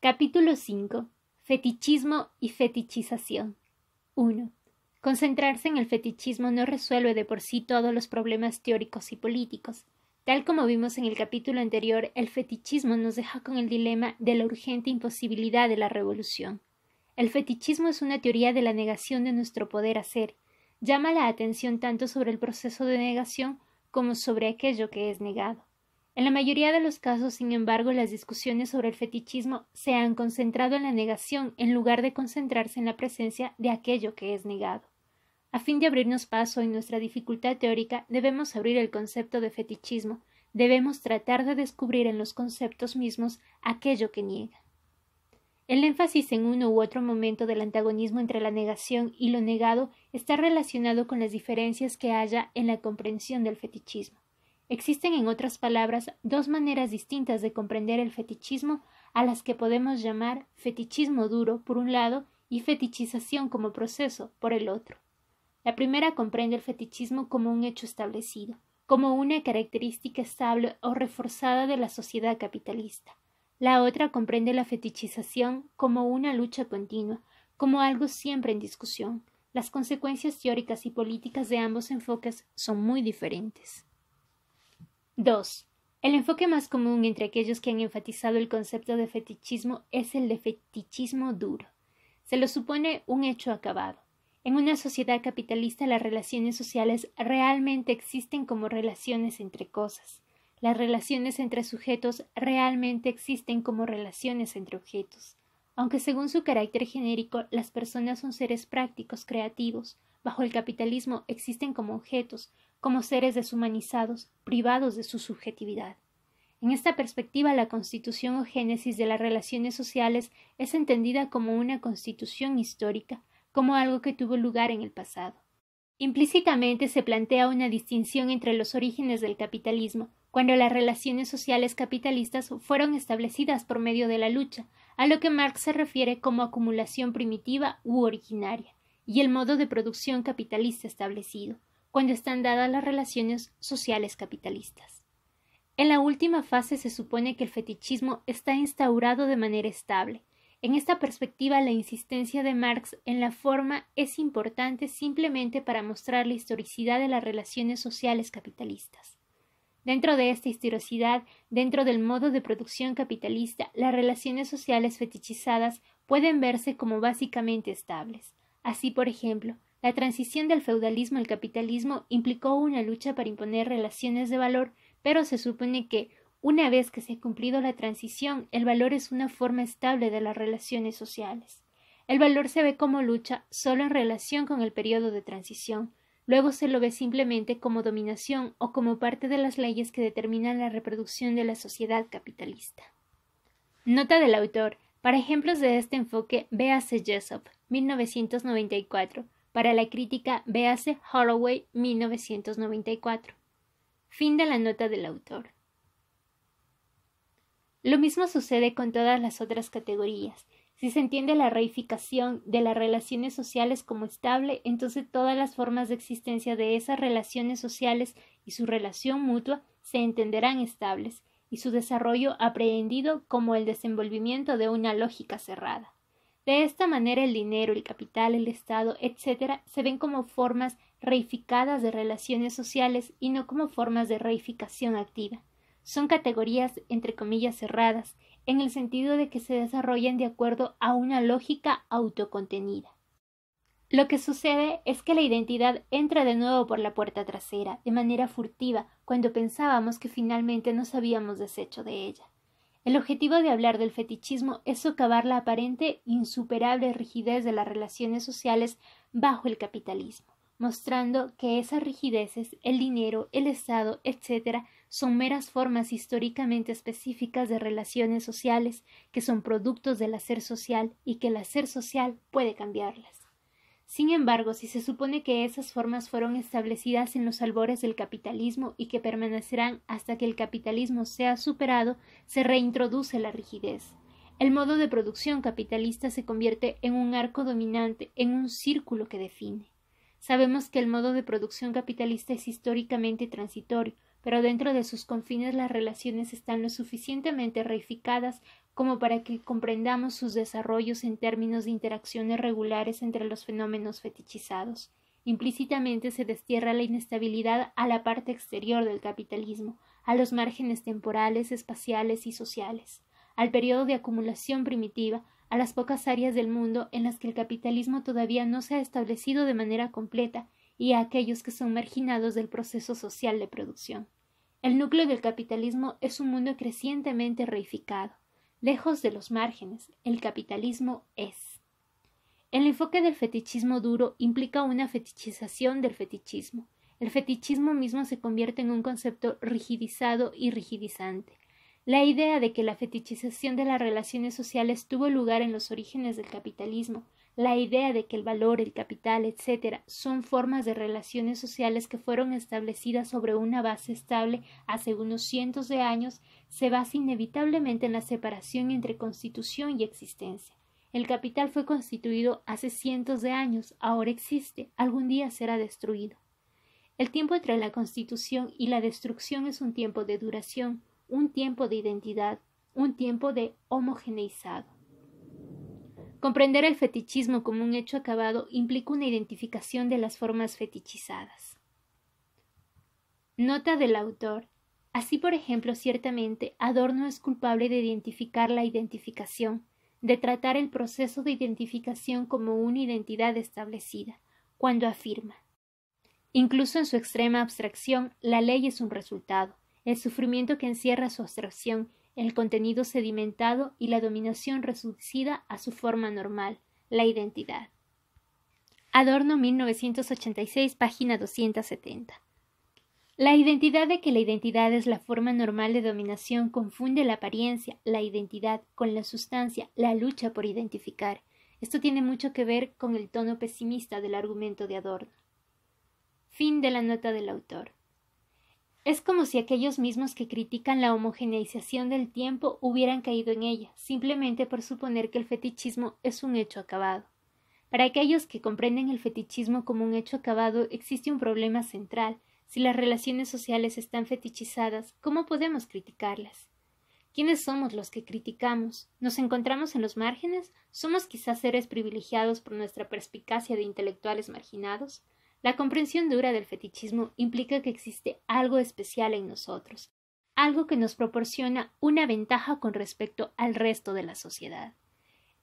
Capítulo 5. Fetichismo y fetichización. 1. Concentrarse en el fetichismo no resuelve de por sí todos los problemas teóricos y políticos. Tal como vimos en el capítulo anterior, el fetichismo nos deja con el dilema de la urgente imposibilidad de la revolución. El fetichismo es una teoría de la negación de nuestro poder hacer. Llama la atención tanto sobre el proceso de negación como sobre aquello que es negado. En la mayoría de los casos, sin embargo, las discusiones sobre el fetichismo se han concentrado en la negación en lugar de concentrarse en la presencia de aquello que es negado. A fin de abrirnos paso en nuestra dificultad teórica, debemos abrir el concepto de fetichismo, debemos tratar de descubrir en los conceptos mismos aquello que niega. El énfasis en uno u otro momento del antagonismo entre la negación y lo negado está relacionado con las diferencias que haya en la comprensión del fetichismo. Existen, en otras palabras, dos maneras distintas de comprender el fetichismo a las que podemos llamar fetichismo duro, por un lado, y fetichización como proceso, por el otro. La primera comprende el fetichismo como un hecho establecido, como una característica estable o reforzada de la sociedad capitalista. La otra comprende la fetichización como una lucha continua, como algo siempre en discusión. Las consecuencias teóricas y políticas de ambos enfoques son muy diferentes. 2. El enfoque más común entre aquellos que han enfatizado el concepto de fetichismo es el de fetichismo duro. Se lo supone un hecho acabado. En una sociedad capitalista las relaciones sociales realmente existen como relaciones entre cosas. Las relaciones entre sujetos realmente existen como relaciones entre objetos. Aunque según su carácter genérico las personas son seres prácticos, creativos, bajo el capitalismo existen como objetos, como seres deshumanizados, privados de su subjetividad. En esta perspectiva, la constitución o génesis de las relaciones sociales es entendida como una constitución histórica, como algo que tuvo lugar en el pasado. Implícitamente se plantea una distinción entre los orígenes del capitalismo, cuando las relaciones sociales capitalistas fueron establecidas por medio de la lucha, a lo que Marx se refiere como acumulación primitiva u originaria, y el modo de producción capitalista establecido, cuando están dadas las relaciones sociales capitalistas. En la última fase se supone que el fetichismo está instaurado de manera estable. En esta perspectiva, la insistencia de Marx en la forma es importante simplemente para mostrar la historicidad de las relaciones sociales capitalistas. Dentro de esta historicidad, dentro del modo de producción capitalista, las relaciones sociales fetichizadas pueden verse como básicamente estables. Así, por ejemplo, la transición del feudalismo al capitalismo implicó una lucha para imponer relaciones de valor, pero se supone que, una vez que se ha cumplido la transición, el valor es una forma estable de las relaciones sociales. El valor se ve como lucha solo en relación con el periodo de transición, luego se lo ve simplemente como dominación o como parte de las leyes que determinan la reproducción de la sociedad capitalista. Nota del autor. Para ejemplos de este enfoque, véase Jessop, 1994, para la crítica, véase Holloway 1994. Fin de la nota del autor. Lo mismo sucede con todas las otras categorías. Si se entiende la reificación de las relaciones sociales como estable, entonces todas las formas de existencia de esas relaciones sociales y su relación mutua se entenderán estables, y su desarrollo aprehendido como el desenvolvimiento de una lógica cerrada. De esta manera el dinero, el capital, el Estado, etc., se ven como formas reificadas de relaciones sociales y no como formas de reificación activa. Son categorías, entre comillas, cerradas, en el sentido de que se desarrollan de acuerdo a una lógica autocontenida. Lo que sucede es que la identidad entra de nuevo por la puerta trasera, de manera furtiva, cuando pensábamos que finalmente nos habíamos deshecho de ella. El objetivo de hablar del fetichismo es socavar la aparente insuperable rigidez de las relaciones sociales bajo el capitalismo, mostrando que esas rigideces, el dinero, el Estado, etc., son meras formas históricamente específicas de relaciones sociales que son productos del hacer social y que el hacer social puede cambiarlas. Sin embargo, si se supone que esas formas fueron establecidas en los albores del capitalismo y que permanecerán hasta que el capitalismo sea superado, se reintroduce la rigidez. El modo de producción capitalista se convierte en un arco dominante, en un círculo que define. Sabemos que el modo de producción capitalista es históricamente transitorio, pero dentro de sus confines las relaciones están lo suficientemente reificadas como para que comprendamos sus desarrollos en términos de interacciones regulares entre los fenómenos fetichizados. Implícitamente se destierra la inestabilidad a la parte exterior del capitalismo, a los márgenes temporales, espaciales y sociales, al periodo de acumulación primitiva, a las pocas áreas del mundo en las que el capitalismo todavía no se ha establecido de manera completa y a aquellos que son marginados del proceso social de producción. El núcleo del capitalismo es un mundo crecientemente reificado, Lejos de los márgenes, el capitalismo es. El enfoque del fetichismo duro implica una fetichización del fetichismo. El fetichismo mismo se convierte en un concepto rigidizado y rigidizante. La idea de que la fetichización de las relaciones sociales tuvo lugar en los orígenes del capitalismo la idea de que el valor, el capital, etcétera, son formas de relaciones sociales que fueron establecidas sobre una base estable hace unos cientos de años, se basa inevitablemente en la separación entre constitución y existencia. El capital fue constituido hace cientos de años, ahora existe, algún día será destruido. El tiempo entre la constitución y la destrucción es un tiempo de duración, un tiempo de identidad, un tiempo de homogeneizado. Comprender el fetichismo como un hecho acabado implica una identificación de las formas fetichizadas. Nota del autor. Así, por ejemplo, ciertamente, Adorno es culpable de identificar la identificación, de tratar el proceso de identificación como una identidad establecida, cuando afirma Incluso en su extrema abstracción, la ley es un resultado, el sufrimiento que encierra su abstracción el contenido sedimentado y la dominación resucida a su forma normal, la identidad. Adorno 1986, página 270. La identidad de que la identidad es la forma normal de dominación confunde la apariencia, la identidad, con la sustancia, la lucha por identificar. Esto tiene mucho que ver con el tono pesimista del argumento de Adorno. Fin de la nota del autor. Es como si aquellos mismos que critican la homogeneización del tiempo hubieran caído en ella, simplemente por suponer que el fetichismo es un hecho acabado. Para aquellos que comprenden el fetichismo como un hecho acabado existe un problema central. Si las relaciones sociales están fetichizadas, ¿cómo podemos criticarlas? ¿Quiénes somos los que criticamos? ¿Nos encontramos en los márgenes? ¿Somos quizás seres privilegiados por nuestra perspicacia de intelectuales marginados? La comprensión dura del fetichismo implica que existe algo especial en nosotros, algo que nos proporciona una ventaja con respecto al resto de la sociedad.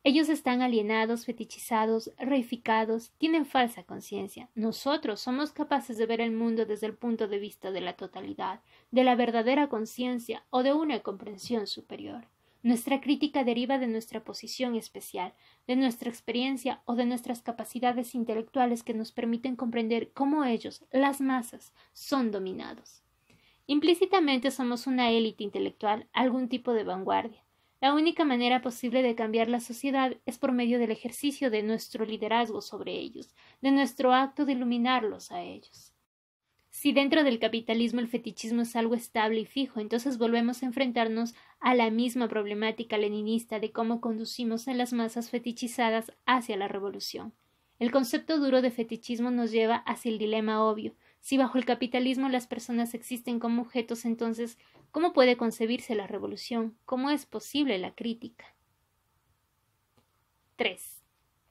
Ellos están alienados, fetichizados, reificados, tienen falsa conciencia. Nosotros somos capaces de ver el mundo desde el punto de vista de la totalidad, de la verdadera conciencia o de una comprensión superior. Nuestra crítica deriva de nuestra posición especial, de nuestra experiencia o de nuestras capacidades intelectuales que nos permiten comprender cómo ellos, las masas, son dominados. Implícitamente somos una élite intelectual, algún tipo de vanguardia. La única manera posible de cambiar la sociedad es por medio del ejercicio de nuestro liderazgo sobre ellos, de nuestro acto de iluminarlos a ellos. Si dentro del capitalismo el fetichismo es algo estable y fijo, entonces volvemos a enfrentarnos a la misma problemática leninista de cómo conducimos a las masas fetichizadas hacia la revolución. El concepto duro de fetichismo nos lleva hacia el dilema obvio. Si bajo el capitalismo las personas existen como objetos, entonces, ¿cómo puede concebirse la revolución? ¿Cómo es posible la crítica? 3.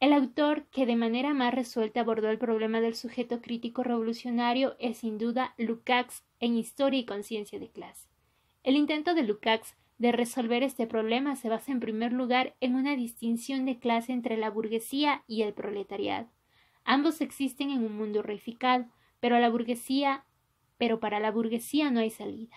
El autor que de manera más resuelta abordó el problema del sujeto crítico revolucionario es sin duda Lukács en Historia y Conciencia de Clase. El intento de Lukács de resolver este problema se basa en primer lugar en una distinción de clase entre la burguesía y el proletariado. Ambos existen en un mundo reificado, pero pero para la burguesía no hay salida.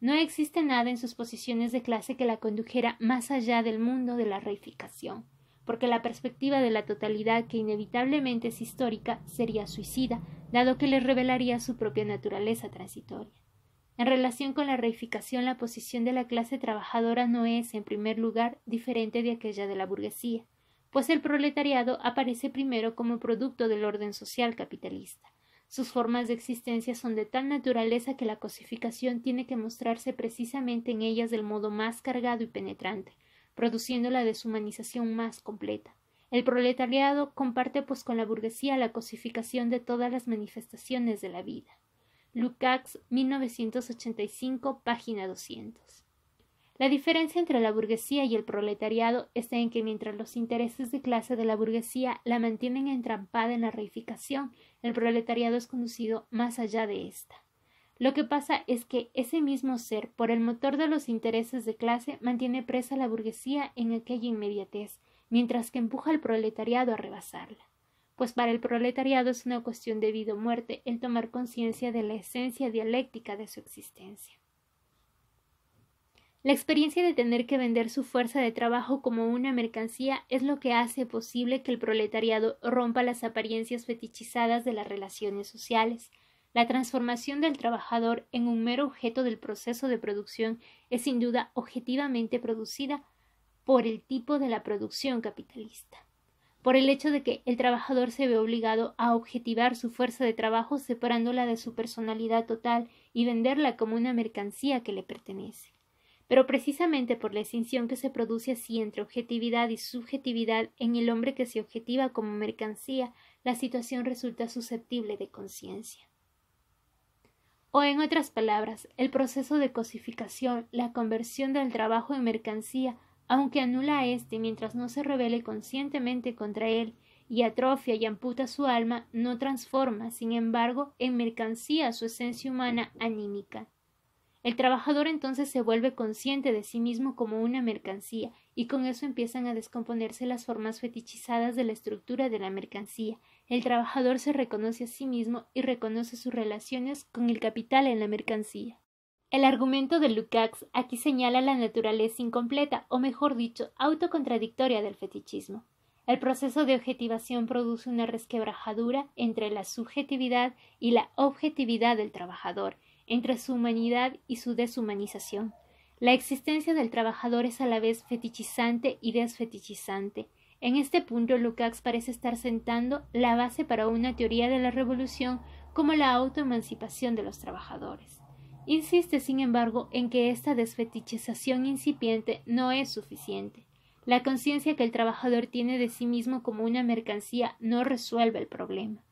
No existe nada en sus posiciones de clase que la condujera más allá del mundo de la reificación, porque la perspectiva de la totalidad que inevitablemente es histórica sería suicida, dado que le revelaría su propia naturaleza transitoria. En relación con la reificación, la posición de la clase trabajadora no es, en primer lugar, diferente de aquella de la burguesía, pues el proletariado aparece primero como producto del orden social capitalista. Sus formas de existencia son de tal naturaleza que la cosificación tiene que mostrarse precisamente en ellas del modo más cargado y penetrante, produciendo la deshumanización más completa. El proletariado comparte pues con la burguesía la cosificación de todas las manifestaciones de la vida. Lukács, 1985, página 200. La diferencia entre la burguesía y el proletariado está en que mientras los intereses de clase de la burguesía la mantienen entrampada en la reificación, el proletariado es conducido más allá de ésta. Lo que pasa es que ese mismo ser, por el motor de los intereses de clase, mantiene presa a la burguesía en aquella inmediatez, mientras que empuja al proletariado a rebasarla pues para el proletariado es una cuestión de vida o muerte el tomar conciencia de la esencia dialéctica de su existencia. La experiencia de tener que vender su fuerza de trabajo como una mercancía es lo que hace posible que el proletariado rompa las apariencias fetichizadas de las relaciones sociales. La transformación del trabajador en un mero objeto del proceso de producción es sin duda objetivamente producida por el tipo de la producción capitalista por el hecho de que el trabajador se ve obligado a objetivar su fuerza de trabajo separándola de su personalidad total y venderla como una mercancía que le pertenece. Pero precisamente por la extinción que se produce así entre objetividad y subjetividad en el hombre que se objetiva como mercancía, la situación resulta susceptible de conciencia. O en otras palabras, el proceso de cosificación, la conversión del trabajo en mercancía, aunque anula a éste mientras no se revele conscientemente contra él y atrofia y amputa su alma, no transforma, sin embargo, en mercancía su esencia humana anímica. El trabajador entonces se vuelve consciente de sí mismo como una mercancía, y con eso empiezan a descomponerse las formas fetichizadas de la estructura de la mercancía. El trabajador se reconoce a sí mismo y reconoce sus relaciones con el capital en la mercancía. El argumento de Lukács aquí señala la naturaleza incompleta, o mejor dicho, autocontradictoria del fetichismo. El proceso de objetivación produce una resquebrajadura entre la subjetividad y la objetividad del trabajador, entre su humanidad y su deshumanización. La existencia del trabajador es a la vez fetichizante y desfetichizante. En este punto, Lukács parece estar sentando la base para una teoría de la revolución como la autoemancipación de los trabajadores. Insiste, sin embargo, en que esta desfetichización incipiente no es suficiente. La conciencia que el trabajador tiene de sí mismo como una mercancía no resuelve el problema.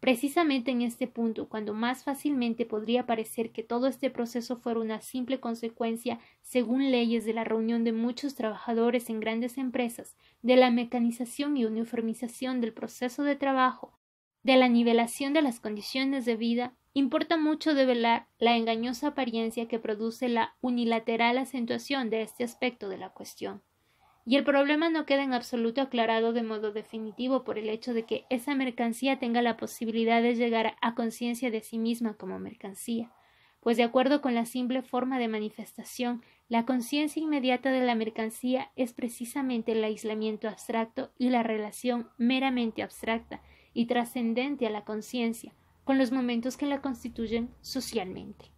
Precisamente en este punto, cuando más fácilmente podría parecer que todo este proceso fuera una simple consecuencia, según leyes de la reunión de muchos trabajadores en grandes empresas, de la mecanización y uniformización del proceso de trabajo, de la nivelación de las condiciones de vida, Importa mucho develar la engañosa apariencia que produce la unilateral acentuación de este aspecto de la cuestión. Y el problema no queda en absoluto aclarado de modo definitivo por el hecho de que esa mercancía tenga la posibilidad de llegar a conciencia de sí misma como mercancía, pues de acuerdo con la simple forma de manifestación, la conciencia inmediata de la mercancía es precisamente el aislamiento abstracto y la relación meramente abstracta y trascendente a la conciencia, con los momentos que la constituyen socialmente.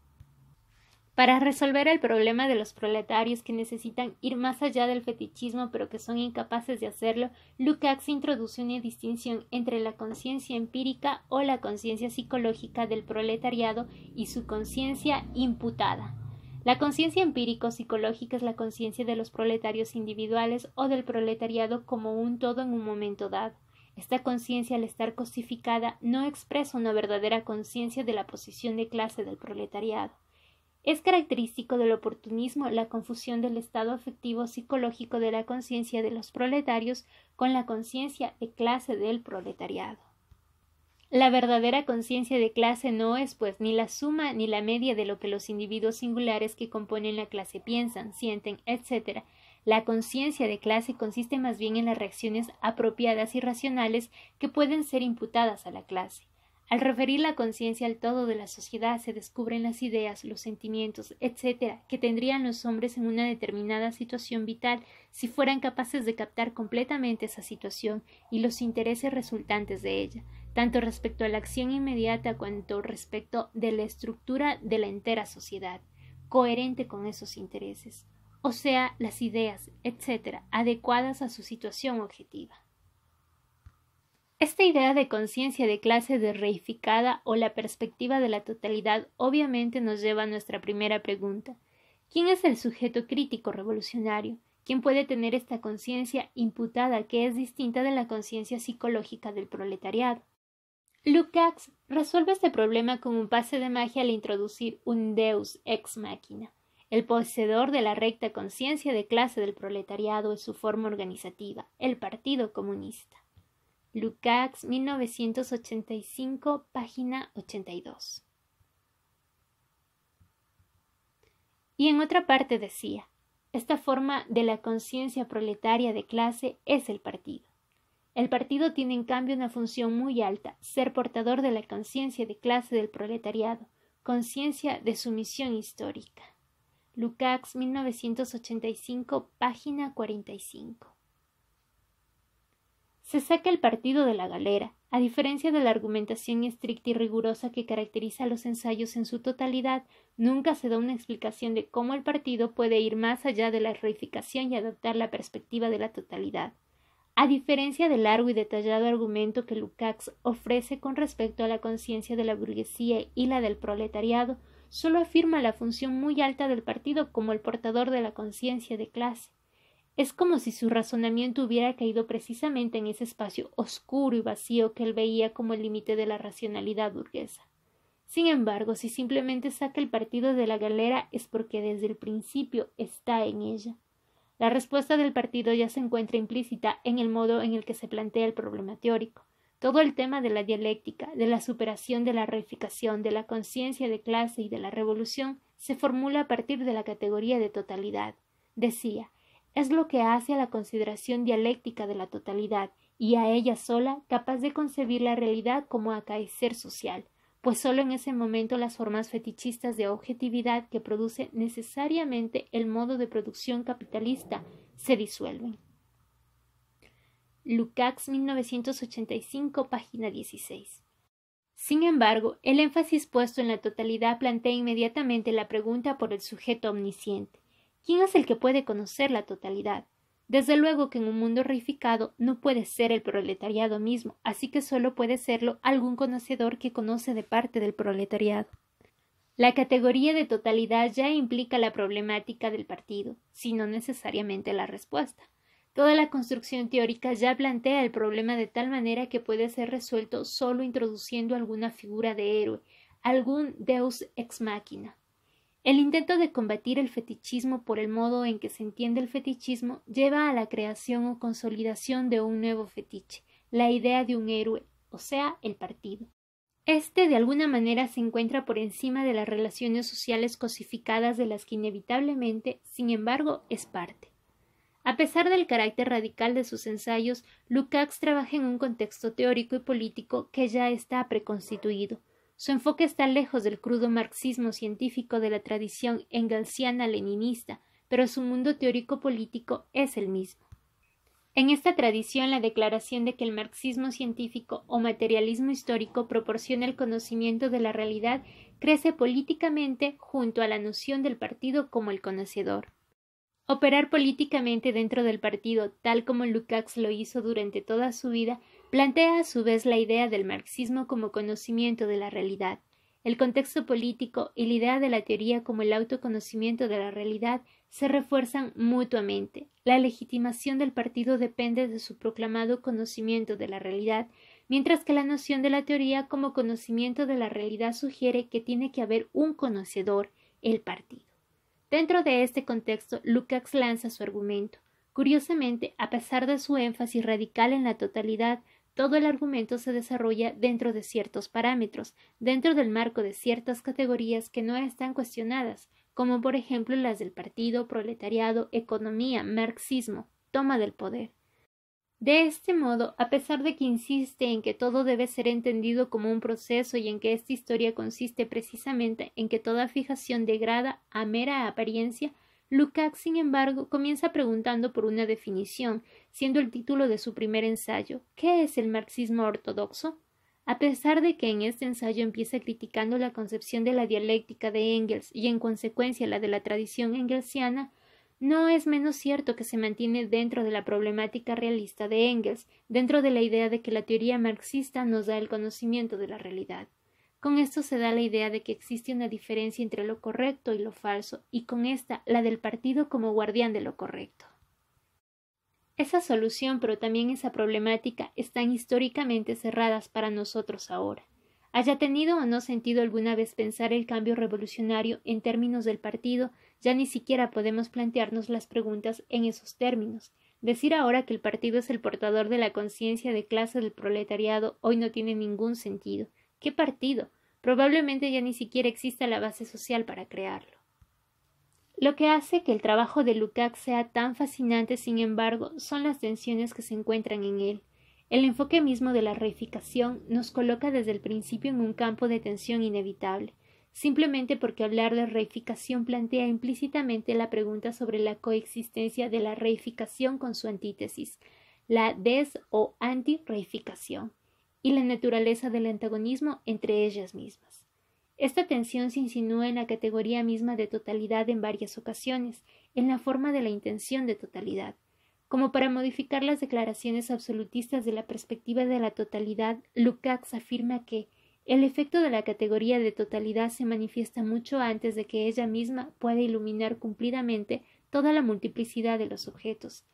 Para resolver el problema de los proletarios que necesitan ir más allá del fetichismo pero que son incapaces de hacerlo, Lukács introduce una distinción entre la conciencia empírica o la conciencia psicológica del proletariado y su conciencia imputada. La conciencia empírico-psicológica es la conciencia de los proletarios individuales o del proletariado como un todo en un momento dado. Esta conciencia, al estar cosificada, no expresa una verdadera conciencia de la posición de clase del proletariado. Es característico del oportunismo la confusión del estado afectivo psicológico de la conciencia de los proletarios con la conciencia de clase del proletariado. La verdadera conciencia de clase no es, pues, ni la suma ni la media de lo que los individuos singulares que componen la clase piensan, sienten, etc., la conciencia de clase consiste más bien en las reacciones apropiadas y racionales que pueden ser imputadas a la clase. Al referir la conciencia al todo de la sociedad se descubren las ideas, los sentimientos, etcétera, que tendrían los hombres en una determinada situación vital si fueran capaces de captar completamente esa situación y los intereses resultantes de ella, tanto respecto a la acción inmediata cuanto respecto de la estructura de la entera sociedad, coherente con esos intereses o sea, las ideas, etc., adecuadas a su situación objetiva. Esta idea de conciencia de clase de reificada o la perspectiva de la totalidad obviamente nos lleva a nuestra primera pregunta. ¿Quién es el sujeto crítico revolucionario? ¿Quién puede tener esta conciencia imputada que es distinta de la conciencia psicológica del proletariado? Lukács resuelve este problema con un pase de magia al introducir un deus ex machina, el poseedor de la recta conciencia de clase del proletariado es su forma organizativa, el Partido Comunista. Lukács, 1985, página 82. Y en otra parte decía, esta forma de la conciencia proletaria de clase es el partido. El partido tiene en cambio una función muy alta, ser portador de la conciencia de clase del proletariado, conciencia de su misión histórica. Lukács 1985, página 45. Se saca el partido de la galera, a diferencia de la argumentación estricta y rigurosa que caracteriza los ensayos en su totalidad, nunca se da una explicación de cómo el partido puede ir más allá de la reificación y adoptar la perspectiva de la totalidad. A diferencia del largo y detallado argumento que Lukács ofrece con respecto a la conciencia de la burguesía y la del proletariado, solo afirma la función muy alta del partido como el portador de la conciencia de clase. Es como si su razonamiento hubiera caído precisamente en ese espacio oscuro y vacío que él veía como el límite de la racionalidad burguesa. Sin embargo, si simplemente saca el partido de la galera es porque desde el principio está en ella. La respuesta del partido ya se encuentra implícita en el modo en el que se plantea el problema teórico. Todo el tema de la dialéctica, de la superación de la reificación, de la conciencia de clase y de la revolución se formula a partir de la categoría de totalidad. Decía, es lo que hace a la consideración dialéctica de la totalidad y a ella sola capaz de concebir la realidad como acaecer social, pues sólo en ese momento las formas fetichistas de objetividad que produce necesariamente el modo de producción capitalista se disuelven página 16. Sin embargo, el énfasis puesto en la totalidad plantea inmediatamente la pregunta por el sujeto omnisciente. ¿Quién es el que puede conocer la totalidad? Desde luego que en un mundo reificado no puede ser el proletariado mismo, así que solo puede serlo algún conocedor que conoce de parte del proletariado. La categoría de totalidad ya implica la problemática del partido, si no necesariamente la respuesta. Toda la construcción teórica ya plantea el problema de tal manera que puede ser resuelto solo introduciendo alguna figura de héroe, algún deus ex machina. El intento de combatir el fetichismo por el modo en que se entiende el fetichismo lleva a la creación o consolidación de un nuevo fetiche, la idea de un héroe, o sea, el partido. Este de alguna manera se encuentra por encima de las relaciones sociales cosificadas de las que inevitablemente, sin embargo, es parte. A pesar del carácter radical de sus ensayos, Lukács trabaja en un contexto teórico y político que ya está preconstituido. Su enfoque está lejos del crudo marxismo científico de la tradición engelsiana leninista, pero su mundo teórico político es el mismo. En esta tradición, la declaración de que el marxismo científico o materialismo histórico proporciona el conocimiento de la realidad crece políticamente junto a la noción del partido como el conocedor. Operar políticamente dentro del partido, tal como Lukács lo hizo durante toda su vida, plantea a su vez la idea del marxismo como conocimiento de la realidad. El contexto político y la idea de la teoría como el autoconocimiento de la realidad se refuerzan mutuamente. La legitimación del partido depende de su proclamado conocimiento de la realidad, mientras que la noción de la teoría como conocimiento de la realidad sugiere que tiene que haber un conocedor, el partido. Dentro de este contexto, Lukács lanza su argumento. Curiosamente, a pesar de su énfasis radical en la totalidad, todo el argumento se desarrolla dentro de ciertos parámetros, dentro del marco de ciertas categorías que no están cuestionadas, como por ejemplo las del partido, proletariado, economía, marxismo, toma del poder. De este modo, a pesar de que insiste en que todo debe ser entendido como un proceso y en que esta historia consiste precisamente en que toda fijación degrada a mera apariencia, Lukács, sin embargo, comienza preguntando por una definición, siendo el título de su primer ensayo ¿Qué es el marxismo ortodoxo? A pesar de que en este ensayo empieza criticando la concepción de la dialéctica de Engels y en consecuencia la de la tradición engelsiana, no es menos cierto que se mantiene dentro de la problemática realista de Engels, dentro de la idea de que la teoría marxista nos da el conocimiento de la realidad. Con esto se da la idea de que existe una diferencia entre lo correcto y lo falso, y con esta la del partido como guardián de lo correcto. Esa solución, pero también esa problemática, están históricamente cerradas para nosotros ahora. Haya tenido o no sentido alguna vez pensar el cambio revolucionario en términos del partido, ya ni siquiera podemos plantearnos las preguntas en esos términos. Decir ahora que el partido es el portador de la conciencia de clase del proletariado hoy no tiene ningún sentido. ¿Qué partido? Probablemente ya ni siquiera exista la base social para crearlo. Lo que hace que el trabajo de Lukács sea tan fascinante, sin embargo, son las tensiones que se encuentran en él. El enfoque mismo de la reificación nos coloca desde el principio en un campo de tensión inevitable simplemente porque hablar de reificación plantea implícitamente la pregunta sobre la coexistencia de la reificación con su antítesis, la des o anti-reificación, y la naturaleza del antagonismo entre ellas mismas. Esta tensión se insinúa en la categoría misma de totalidad en varias ocasiones, en la forma de la intención de totalidad, como para modificar las declaraciones absolutistas de la perspectiva de la totalidad, Lukács afirma que el efecto de la categoría de totalidad se manifiesta mucho antes de que ella misma pueda iluminar cumplidamente toda la multiplicidad de los objetos.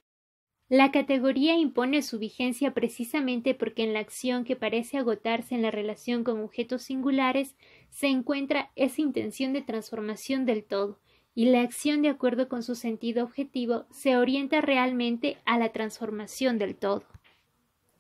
La categoría impone su vigencia precisamente porque en la acción que parece agotarse en la relación con objetos singulares se encuentra esa intención de transformación del todo, y la acción de acuerdo con su sentido objetivo se orienta realmente a la transformación del todo.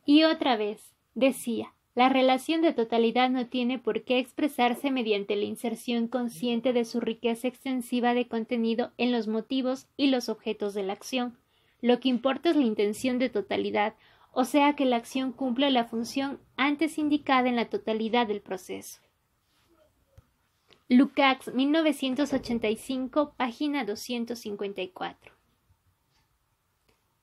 Y otra vez, decía, la relación de totalidad no tiene por qué expresarse mediante la inserción consciente de su riqueza extensiva de contenido en los motivos y los objetos de la acción. Lo que importa es la intención de totalidad, o sea que la acción cumpla la función antes indicada en la totalidad del proceso. Lukács, 1985, página 254.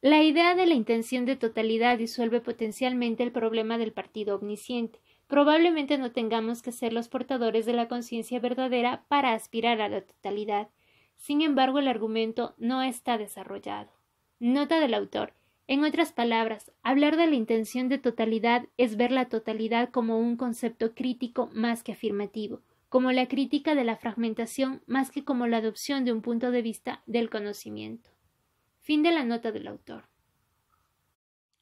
La idea de la intención de totalidad disuelve potencialmente el problema del partido omnisciente. Probablemente no tengamos que ser los portadores de la conciencia verdadera para aspirar a la totalidad. Sin embargo, el argumento no está desarrollado. Nota del autor. En otras palabras, hablar de la intención de totalidad es ver la totalidad como un concepto crítico más que afirmativo, como la crítica de la fragmentación más que como la adopción de un punto de vista del conocimiento. Fin de la nota del autor.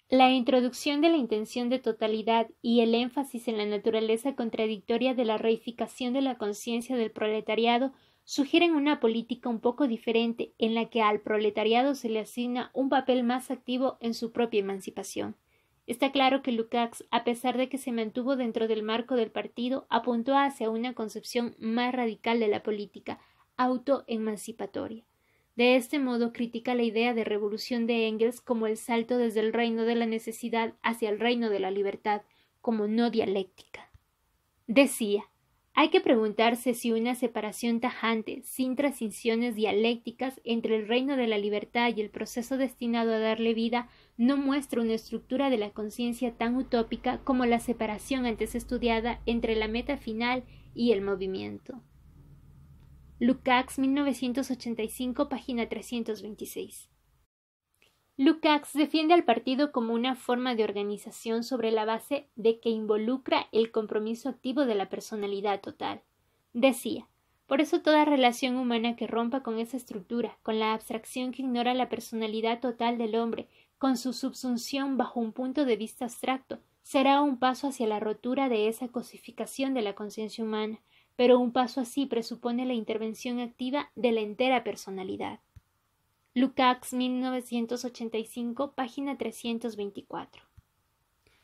La introducción de la intención de totalidad y el énfasis en la naturaleza contradictoria de la reificación de la conciencia del proletariado sugieren una política un poco diferente en la que al proletariado se le asigna un papel más activo en su propia emancipación. Está claro que Lukács, a pesar de que se mantuvo dentro del marco del partido, apuntó hacia una concepción más radical de la política autoemancipatoria. De este modo critica la idea de revolución de Engels como el salto desde el reino de la necesidad hacia el reino de la libertad, como no dialéctica. Decía hay que preguntarse si una separación tajante, sin transiciones dialécticas entre el reino de la libertad y el proceso destinado a darle vida, no muestra una estructura de la conciencia tan utópica como la separación antes estudiada entre la meta final y el movimiento. Lukács 1985, página 326. Lukács defiende al partido como una forma de organización sobre la base de que involucra el compromiso activo de la personalidad total. Decía, por eso toda relación humana que rompa con esa estructura, con la abstracción que ignora la personalidad total del hombre, con su subsunción bajo un punto de vista abstracto, será un paso hacia la rotura de esa cosificación de la conciencia humana, pero un paso así presupone la intervención activa de la entera personalidad. Lukács 1985, página 324.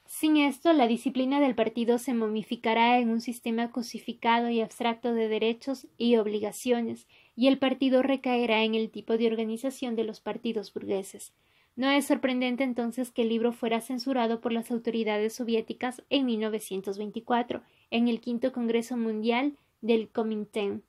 Sin esto, la disciplina del partido se momificará en un sistema cosificado y abstracto de derechos y obligaciones, y el partido recaerá en el tipo de organización de los partidos burgueses. No es sorprendente entonces que el libro fuera censurado por las autoridades soviéticas en 1924 en el quinto Congreso Mundial del Comintern.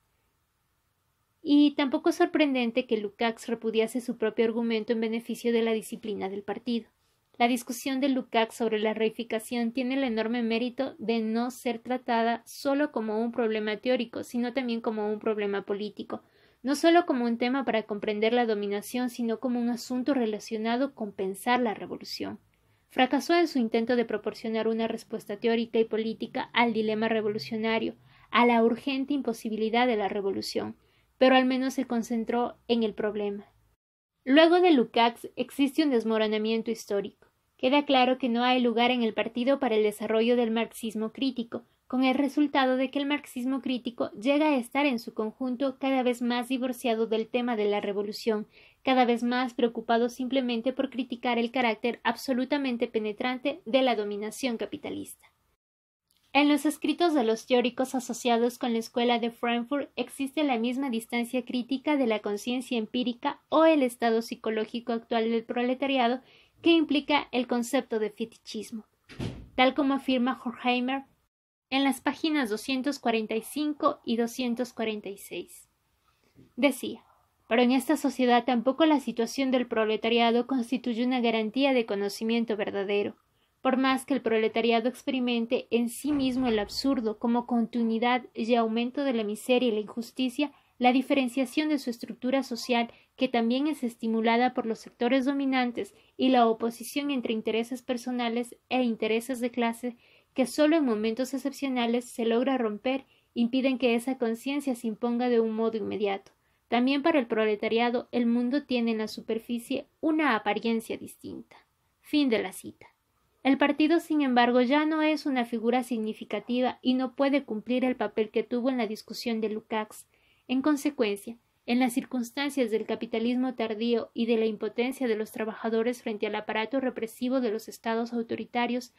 Y tampoco es sorprendente que Lukács repudiase su propio argumento en beneficio de la disciplina del partido. La discusión de Lukács sobre la reificación tiene el enorme mérito de no ser tratada solo como un problema teórico, sino también como un problema político, no solo como un tema para comprender la dominación, sino como un asunto relacionado con pensar la revolución fracasó en su intento de proporcionar una respuesta teórica y política al dilema revolucionario, a la urgente imposibilidad de la revolución, pero al menos se concentró en el problema. Luego de Lukács existe un desmoronamiento histórico. Queda claro que no hay lugar en el partido para el desarrollo del marxismo crítico, con el resultado de que el marxismo crítico llega a estar en su conjunto cada vez más divorciado del tema de la revolución cada vez más preocupado simplemente por criticar el carácter absolutamente penetrante de la dominación capitalista. En los escritos de los teóricos asociados con la Escuela de Frankfurt existe la misma distancia crítica de la conciencia empírica o el estado psicológico actual del proletariado que implica el concepto de fetichismo. Tal como afirma Horkheimer en las páginas 245 y 246. Decía, pero en esta sociedad tampoco la situación del proletariado constituye una garantía de conocimiento verdadero, por más que el proletariado experimente en sí mismo el absurdo como continuidad y aumento de la miseria y la injusticia, la diferenciación de su estructura social, que también es estimulada por los sectores dominantes, y la oposición entre intereses personales e intereses de clase, que solo en momentos excepcionales se logra romper, impiden que esa conciencia se imponga de un modo inmediato. También para el proletariado el mundo tiene en la superficie una apariencia distinta. Fin de la cita. El partido, sin embargo, ya no es una figura significativa y no puede cumplir el papel que tuvo en la discusión de Lukács. En consecuencia, en las circunstancias del capitalismo tardío y de la impotencia de los trabajadores frente al aparato represivo de los estados autoritarios,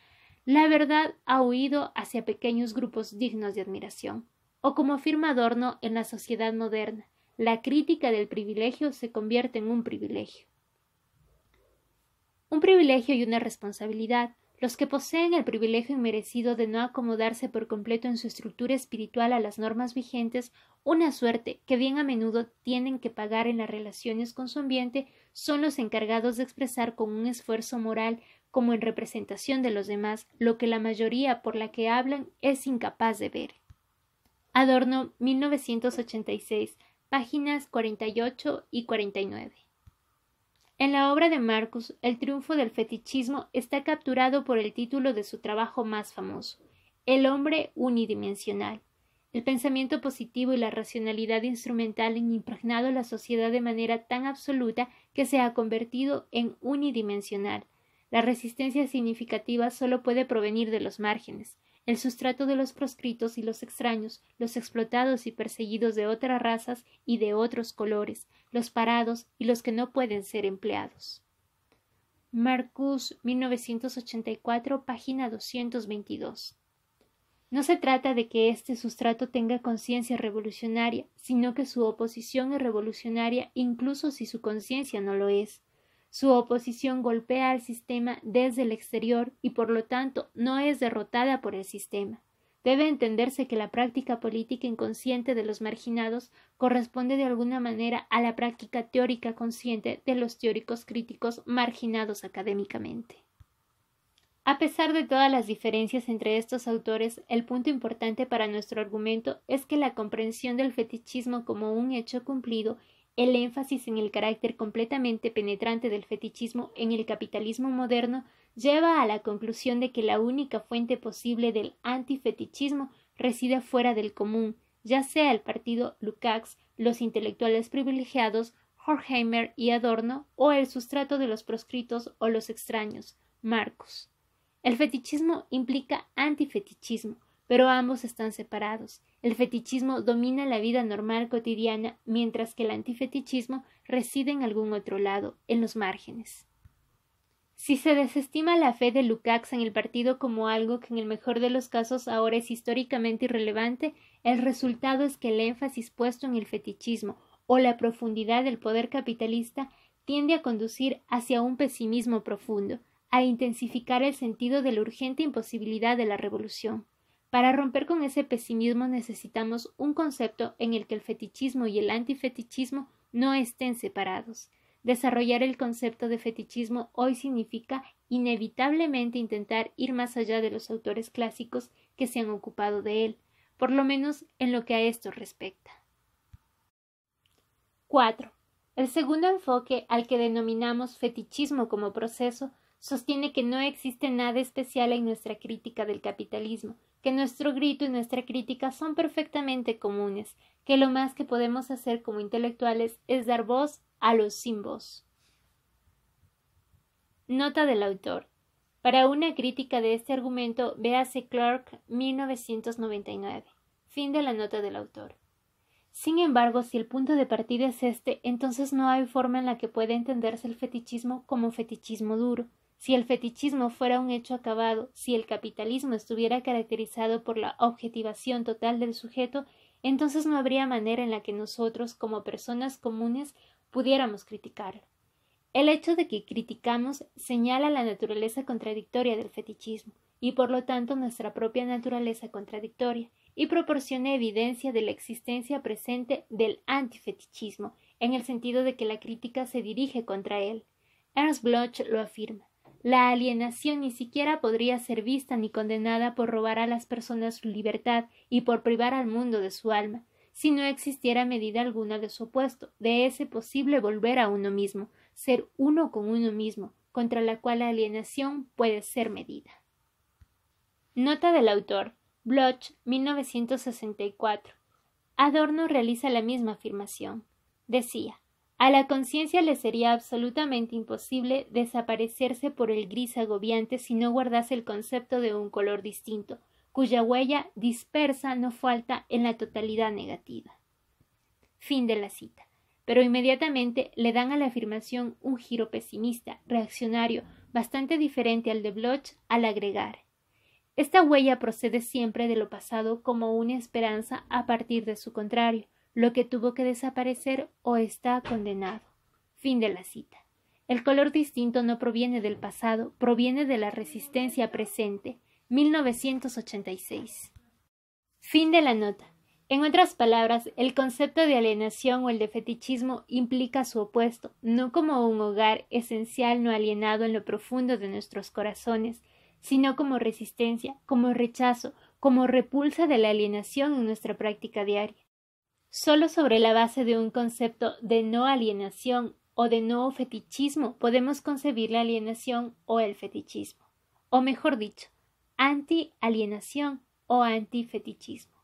la verdad ha huido hacia pequeños grupos dignos de admiración, o como afirma Adorno en la sociedad moderna, la crítica del privilegio se convierte en un privilegio. Un privilegio y una responsabilidad. Los que poseen el privilegio inmerecido de no acomodarse por completo en su estructura espiritual a las normas vigentes, una suerte que bien a menudo tienen que pagar en las relaciones con su ambiente, son los encargados de expresar con un esfuerzo moral como en representación de los demás lo que la mayoría por la que hablan es incapaz de ver. Adorno 1986 páginas 48 y 49. En la obra de Marcus, el triunfo del fetichismo está capturado por el título de su trabajo más famoso, El hombre unidimensional. El pensamiento positivo y la racionalidad instrumental han impregnado la sociedad de manera tan absoluta que se ha convertido en unidimensional. La resistencia significativa solo puede provenir de los márgenes, el sustrato de los proscritos y los extraños, los explotados y perseguidos de otras razas y de otros colores, los parados y los que no pueden ser empleados. Marcus 1984, página 222. No se trata de que este sustrato tenga conciencia revolucionaria, sino que su oposición es revolucionaria incluso si su conciencia no lo es. Su oposición golpea al sistema desde el exterior y por lo tanto no es derrotada por el sistema. Debe entenderse que la práctica política inconsciente de los marginados corresponde de alguna manera a la práctica teórica consciente de los teóricos críticos marginados académicamente. A pesar de todas las diferencias entre estos autores, el punto importante para nuestro argumento es que la comprensión del fetichismo como un hecho cumplido el énfasis en el carácter completamente penetrante del fetichismo en el capitalismo moderno lleva a la conclusión de que la única fuente posible del antifetichismo reside fuera del común, ya sea el partido Lukács, los intelectuales privilegiados, Horkheimer y Adorno, o el sustrato de los proscritos o los extraños, Marcus. El fetichismo implica antifetichismo, pero ambos están separados. El fetichismo domina la vida normal cotidiana, mientras que el antifetichismo reside en algún otro lado, en los márgenes. Si se desestima la fe de Lukács en el partido como algo que en el mejor de los casos ahora es históricamente irrelevante, el resultado es que el énfasis puesto en el fetichismo o la profundidad del poder capitalista tiende a conducir hacia un pesimismo profundo, a intensificar el sentido de la urgente imposibilidad de la revolución. Para romper con ese pesimismo necesitamos un concepto en el que el fetichismo y el antifetichismo no estén separados. Desarrollar el concepto de fetichismo hoy significa inevitablemente intentar ir más allá de los autores clásicos que se han ocupado de él, por lo menos en lo que a esto respecta. 4. El segundo enfoque, al que denominamos fetichismo como proceso, sostiene que no existe nada especial en nuestra crítica del capitalismo, que nuestro grito y nuestra crítica son perfectamente comunes, que lo más que podemos hacer como intelectuales es dar voz a los sin voz. Nota del autor. Para una crítica de este argumento, véase Clark 1999. Fin de la nota del autor. Sin embargo, si el punto de partida es este, entonces no hay forma en la que pueda entenderse el fetichismo como fetichismo duro, si el fetichismo fuera un hecho acabado, si el capitalismo estuviera caracterizado por la objetivación total del sujeto, entonces no habría manera en la que nosotros, como personas comunes, pudiéramos criticarlo. El hecho de que criticamos señala la naturaleza contradictoria del fetichismo, y por lo tanto nuestra propia naturaleza contradictoria, y proporciona evidencia de la existencia presente del antifetichismo, en el sentido de que la crítica se dirige contra él. Ernst Bloch lo afirma. La alienación ni siquiera podría ser vista ni condenada por robar a las personas su libertad y por privar al mundo de su alma, si no existiera medida alguna de su opuesto, de ese posible volver a uno mismo, ser uno con uno mismo, contra la cual la alienación puede ser medida. Nota del autor. Bloch, 1964. Adorno realiza la misma afirmación. Decía, a la conciencia le sería absolutamente imposible desaparecerse por el gris agobiante si no guardase el concepto de un color distinto, cuya huella dispersa no falta en la totalidad negativa. Fin de la cita. Pero inmediatamente le dan a la afirmación un giro pesimista, reaccionario, bastante diferente al de Bloch al agregar. Esta huella procede siempre de lo pasado como una esperanza a partir de su contrario, lo que tuvo que desaparecer o está condenado. Fin de la cita. El color distinto no proviene del pasado, proviene de la resistencia presente. Fin de la nota. En otras palabras, el concepto de alienación o el de fetichismo implica su opuesto, no como un hogar esencial no alienado en lo profundo de nuestros corazones, sino como resistencia, como rechazo, como repulsa de la alienación en nuestra práctica diaria. Solo sobre la base de un concepto de no alienación o de no fetichismo podemos concebir la alienación o el fetichismo, o mejor dicho, anti-alienación o antifetichismo.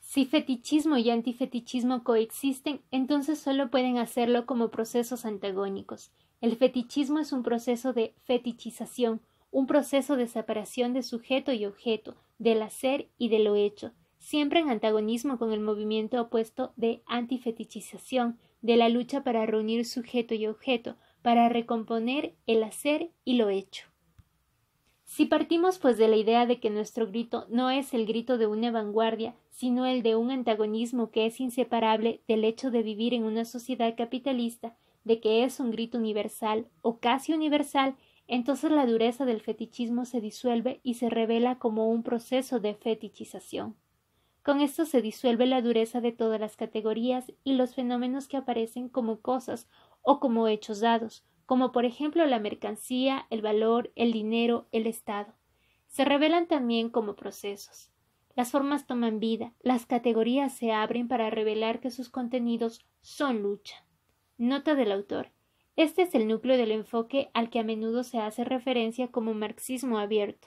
Si fetichismo y antifetichismo coexisten, entonces solo pueden hacerlo como procesos antagónicos. El fetichismo es un proceso de fetichización, un proceso de separación de sujeto y objeto, del hacer y de lo hecho, siempre en antagonismo con el movimiento opuesto de antifetichización, de la lucha para reunir sujeto y objeto, para recomponer el hacer y lo hecho. Si partimos pues de la idea de que nuestro grito no es el grito de una vanguardia, sino el de un antagonismo que es inseparable del hecho de vivir en una sociedad capitalista, de que es un grito universal o casi universal, entonces la dureza del fetichismo se disuelve y se revela como un proceso de fetichización. Con esto se disuelve la dureza de todas las categorías y los fenómenos que aparecen como cosas o como hechos dados, como por ejemplo la mercancía, el valor, el dinero, el Estado. Se revelan también como procesos. Las formas toman vida, las categorías se abren para revelar que sus contenidos son lucha. Nota del autor. Este es el núcleo del enfoque al que a menudo se hace referencia como marxismo abierto.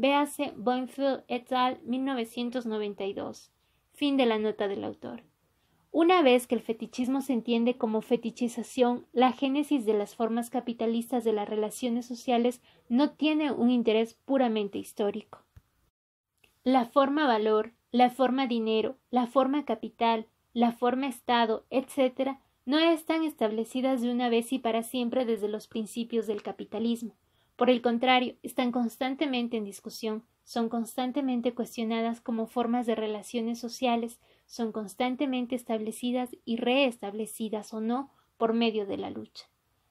Véase Boinfield et al. 1992. Fin de la nota del autor. Una vez que el fetichismo se entiende como fetichización, la génesis de las formas capitalistas de las relaciones sociales no tiene un interés puramente histórico. La forma valor, la forma dinero, la forma capital, la forma Estado, etc., no están establecidas de una vez y para siempre desde los principios del capitalismo. Por el contrario, están constantemente en discusión, son constantemente cuestionadas como formas de relaciones sociales, son constantemente establecidas y reestablecidas o no por medio de la lucha.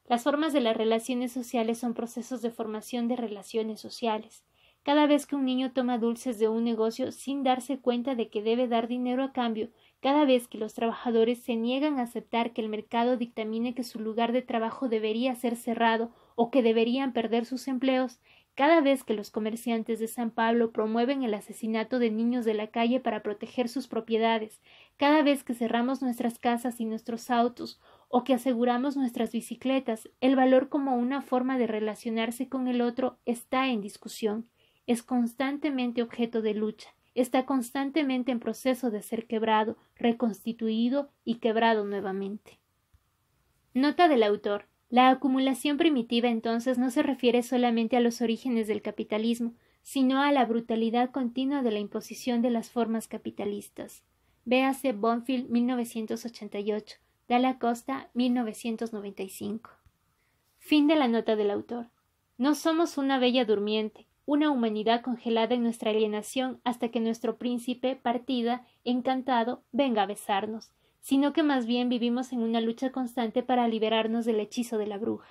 Las formas de las relaciones sociales son procesos de formación de relaciones sociales. Cada vez que un niño toma dulces de un negocio sin darse cuenta de que debe dar dinero a cambio, cada vez que los trabajadores se niegan a aceptar que el mercado dictamine que su lugar de trabajo debería ser cerrado o que deberían perder sus empleos cada vez que los comerciantes de San Pablo promueven el asesinato de niños de la calle para proteger sus propiedades, cada vez que cerramos nuestras casas y nuestros autos, o que aseguramos nuestras bicicletas, el valor como una forma de relacionarse con el otro está en discusión, es constantemente objeto de lucha, está constantemente en proceso de ser quebrado, reconstituido y quebrado nuevamente. Nota del autor. La acumulación primitiva entonces no se refiere solamente a los orígenes del capitalismo, sino a la brutalidad continua de la imposición de las formas capitalistas. Véase Bonfield 1988, la Costa 1995. Fin de la nota del autor. No somos una bella durmiente, una humanidad congelada en nuestra alienación hasta que nuestro príncipe, partida, encantado, venga a besarnos sino que más bien vivimos en una lucha constante para liberarnos del hechizo de la bruja.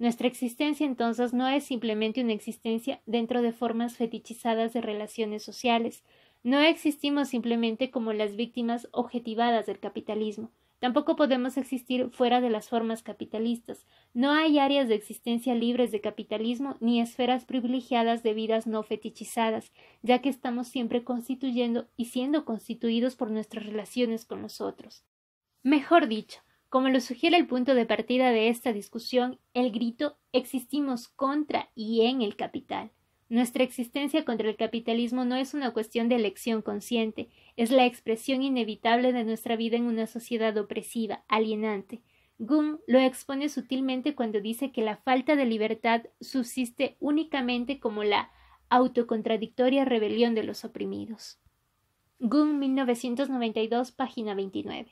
Nuestra existencia entonces no es simplemente una existencia dentro de formas fetichizadas de relaciones sociales, no existimos simplemente como las víctimas objetivadas del capitalismo, Tampoco podemos existir fuera de las formas capitalistas. No hay áreas de existencia libres de capitalismo ni esferas privilegiadas de vidas no fetichizadas, ya que estamos siempre constituyendo y siendo constituidos por nuestras relaciones con nosotros. Mejor dicho, como lo sugiere el punto de partida de esta discusión, el grito existimos contra y en el capital. Nuestra existencia contra el capitalismo no es una cuestión de elección consciente, es la expresión inevitable de nuestra vida en una sociedad opresiva, alienante. Gunn lo expone sutilmente cuando dice que la falta de libertad subsiste únicamente como la autocontradictoria rebelión de los oprimidos. Gunn 1992, página 29.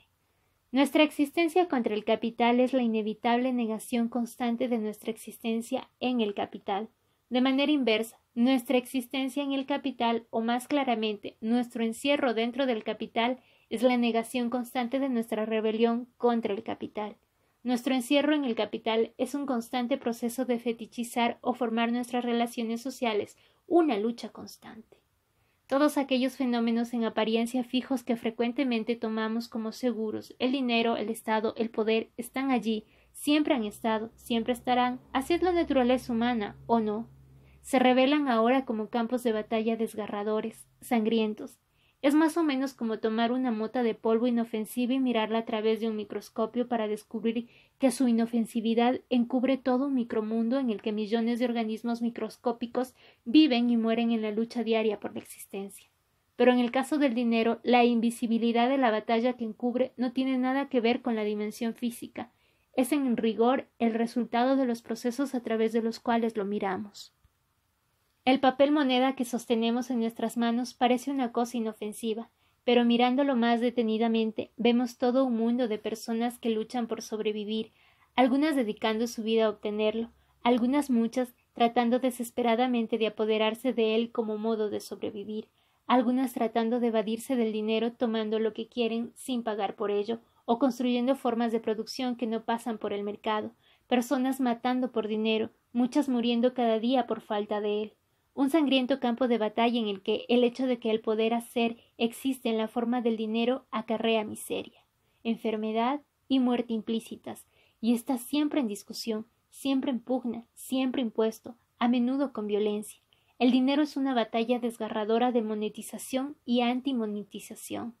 Nuestra existencia contra el capital es la inevitable negación constante de nuestra existencia en el capital. De manera inversa, nuestra existencia en el capital, o más claramente, nuestro encierro dentro del capital, es la negación constante de nuestra rebelión contra el capital. Nuestro encierro en el capital es un constante proceso de fetichizar o formar nuestras relaciones sociales, una lucha constante todos aquellos fenómenos en apariencia fijos que frecuentemente tomamos como seguros, el dinero, el Estado, el poder, están allí, siempre han estado, siempre estarán, así es la naturaleza humana, ¿o no? Se revelan ahora como campos de batalla desgarradores, sangrientos, es más o menos como tomar una mota de polvo inofensiva y mirarla a través de un microscopio para descubrir que su inofensividad encubre todo un micromundo en el que millones de organismos microscópicos viven y mueren en la lucha diaria por la existencia. Pero en el caso del dinero, la invisibilidad de la batalla que encubre no tiene nada que ver con la dimensión física, es en rigor el resultado de los procesos a través de los cuales lo miramos. El papel moneda que sostenemos en nuestras manos parece una cosa inofensiva, pero mirándolo más detenidamente vemos todo un mundo de personas que luchan por sobrevivir, algunas dedicando su vida a obtenerlo, algunas muchas tratando desesperadamente de apoderarse de él como modo de sobrevivir, algunas tratando de evadirse del dinero tomando lo que quieren sin pagar por ello, o construyendo formas de producción que no pasan por el mercado, personas matando por dinero, muchas muriendo cada día por falta de él un sangriento campo de batalla en el que el hecho de que el poder hacer existe en la forma del dinero acarrea miseria, enfermedad y muerte implícitas, y está siempre en discusión, siempre en pugna, siempre impuesto, a menudo con violencia. El dinero es una batalla desgarradora de monetización y antimonetización.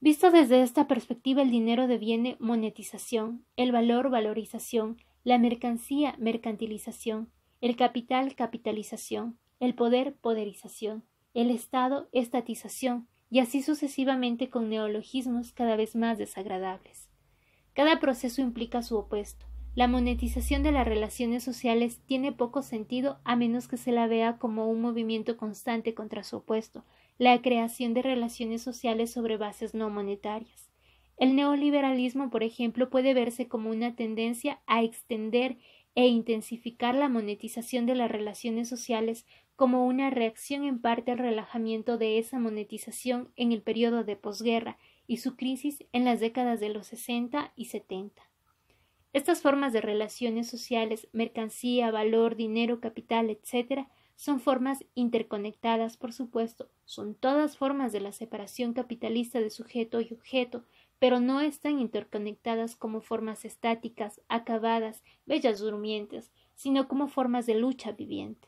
Visto desde esta perspectiva, el dinero deviene monetización, el valor valorización, la mercancía mercantilización, el capital capitalización, el poder poderización, el Estado estatización, y así sucesivamente con neologismos cada vez más desagradables. Cada proceso implica su opuesto. La monetización de las relaciones sociales tiene poco sentido a menos que se la vea como un movimiento constante contra su opuesto, la creación de relaciones sociales sobre bases no monetarias. El neoliberalismo, por ejemplo, puede verse como una tendencia a extender e intensificar la monetización de las relaciones sociales como una reacción en parte al relajamiento de esa monetización en el periodo de posguerra y su crisis en las décadas de los 60 y 70. Estas formas de relaciones sociales, mercancía, valor, dinero, capital, etc., son formas interconectadas, por supuesto, son todas formas de la separación capitalista de sujeto y objeto, pero no están interconectadas como formas estáticas, acabadas, bellas durmientes, sino como formas de lucha viviente.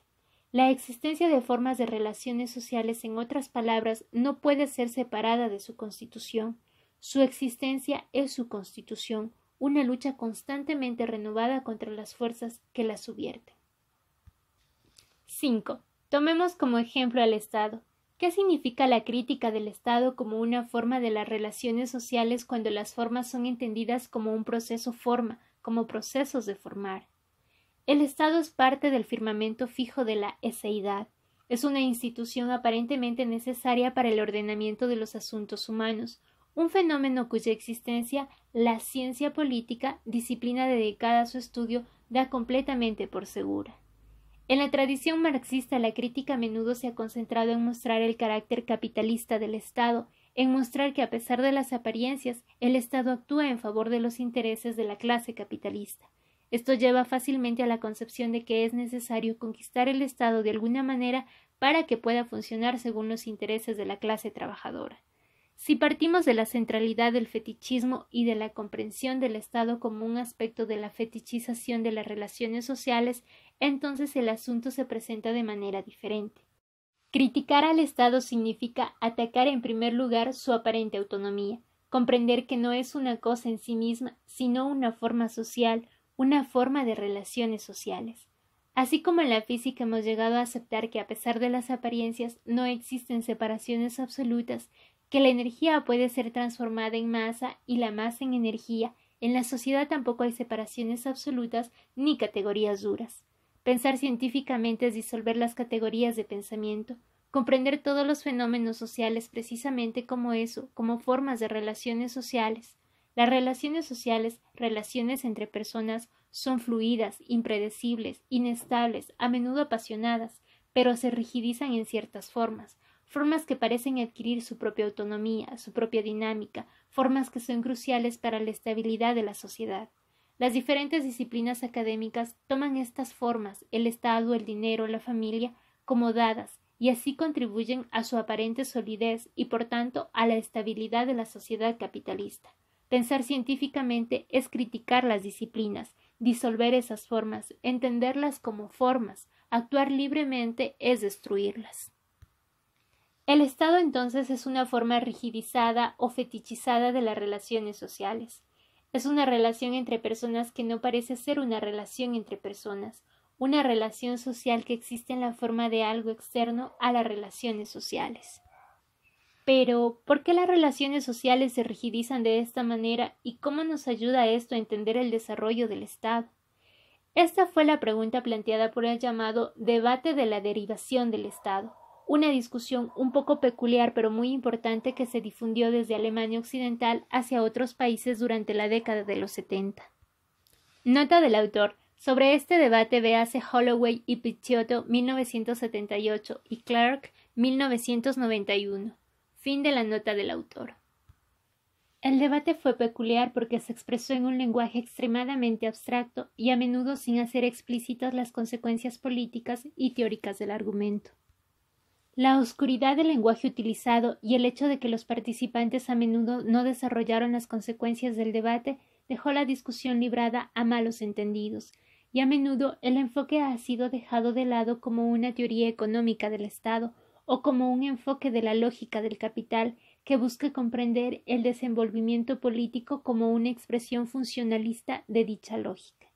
La existencia de formas de relaciones sociales, en otras palabras, no puede ser separada de su constitución. Su existencia es su constitución, una lucha constantemente renovada contra las fuerzas que la subierten. 5. Tomemos como ejemplo al Estado. ¿Qué significa la crítica del Estado como una forma de las relaciones sociales cuando las formas son entendidas como un proceso forma, como procesos de formar? El Estado es parte del firmamento fijo de la eseidad. Es una institución aparentemente necesaria para el ordenamiento de los asuntos humanos, un fenómeno cuya existencia la ciencia política, disciplina dedicada a su estudio, da completamente por segura. En la tradición marxista, la crítica a menudo se ha concentrado en mostrar el carácter capitalista del Estado, en mostrar que a pesar de las apariencias, el Estado actúa en favor de los intereses de la clase capitalista. Esto lleva fácilmente a la concepción de que es necesario conquistar el Estado de alguna manera para que pueda funcionar según los intereses de la clase trabajadora. Si partimos de la centralidad del fetichismo y de la comprensión del Estado como un aspecto de la fetichización de las relaciones sociales, entonces el asunto se presenta de manera diferente. Criticar al Estado significa atacar en primer lugar su aparente autonomía, comprender que no es una cosa en sí misma, sino una forma social, una forma de relaciones sociales. Así como en la física hemos llegado a aceptar que a pesar de las apariencias no existen separaciones absolutas, que la energía puede ser transformada en masa y la masa en energía, en la sociedad tampoco hay separaciones absolutas ni categorías duras. Pensar científicamente es disolver las categorías de pensamiento, comprender todos los fenómenos sociales precisamente como eso, como formas de relaciones sociales. Las relaciones sociales, relaciones entre personas, son fluidas, impredecibles, inestables, a menudo apasionadas, pero se rigidizan en ciertas formas, formas que parecen adquirir su propia autonomía, su propia dinámica, formas que son cruciales para la estabilidad de la sociedad. Las diferentes disciplinas académicas toman estas formas, el Estado, el dinero, la familia, como dadas, y así contribuyen a su aparente solidez y, por tanto, a la estabilidad de la sociedad capitalista. Pensar científicamente es criticar las disciplinas, disolver esas formas, entenderlas como formas, actuar libremente es destruirlas. El Estado entonces es una forma rigidizada o fetichizada de las relaciones sociales. Es una relación entre personas que no parece ser una relación entre personas, una relación social que existe en la forma de algo externo a las relaciones sociales. Pero, ¿por qué las relaciones sociales se rigidizan de esta manera y cómo nos ayuda esto a entender el desarrollo del Estado? Esta fue la pregunta planteada por el llamado debate de la derivación del Estado, una discusión un poco peculiar pero muy importante que se difundió desde Alemania Occidental hacia otros países durante la década de los 70. Nota del autor. Sobre este debate véase Holloway y Picciotto 1978 y Clark 1991. Fin de la nota del autor. El debate fue peculiar porque se expresó en un lenguaje extremadamente abstracto y a menudo sin hacer explícitas las consecuencias políticas y teóricas del argumento. La oscuridad del lenguaje utilizado y el hecho de que los participantes a menudo no desarrollaron las consecuencias del debate dejó la discusión librada a malos entendidos, y a menudo el enfoque ha sido dejado de lado como una teoría económica del Estado o como un enfoque de la lógica del capital que busque comprender el desenvolvimiento político como una expresión funcionalista de dicha lógica.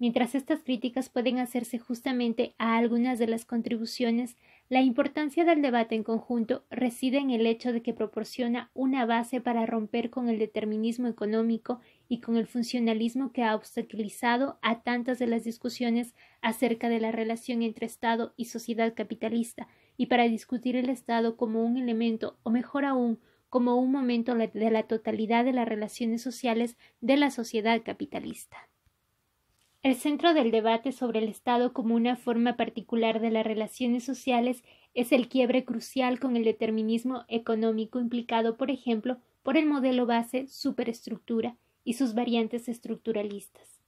Mientras estas críticas pueden hacerse justamente a algunas de las contribuciones la importancia del debate en conjunto reside en el hecho de que proporciona una base para romper con el determinismo económico y con el funcionalismo que ha obstaculizado a tantas de las discusiones acerca de la relación entre Estado y sociedad capitalista, y para discutir el Estado como un elemento, o mejor aún, como un momento de la totalidad de las relaciones sociales de la sociedad capitalista. El centro del debate sobre el Estado como una forma particular de las relaciones sociales es el quiebre crucial con el determinismo económico implicado, por ejemplo, por el modelo base superestructura y sus variantes estructuralistas.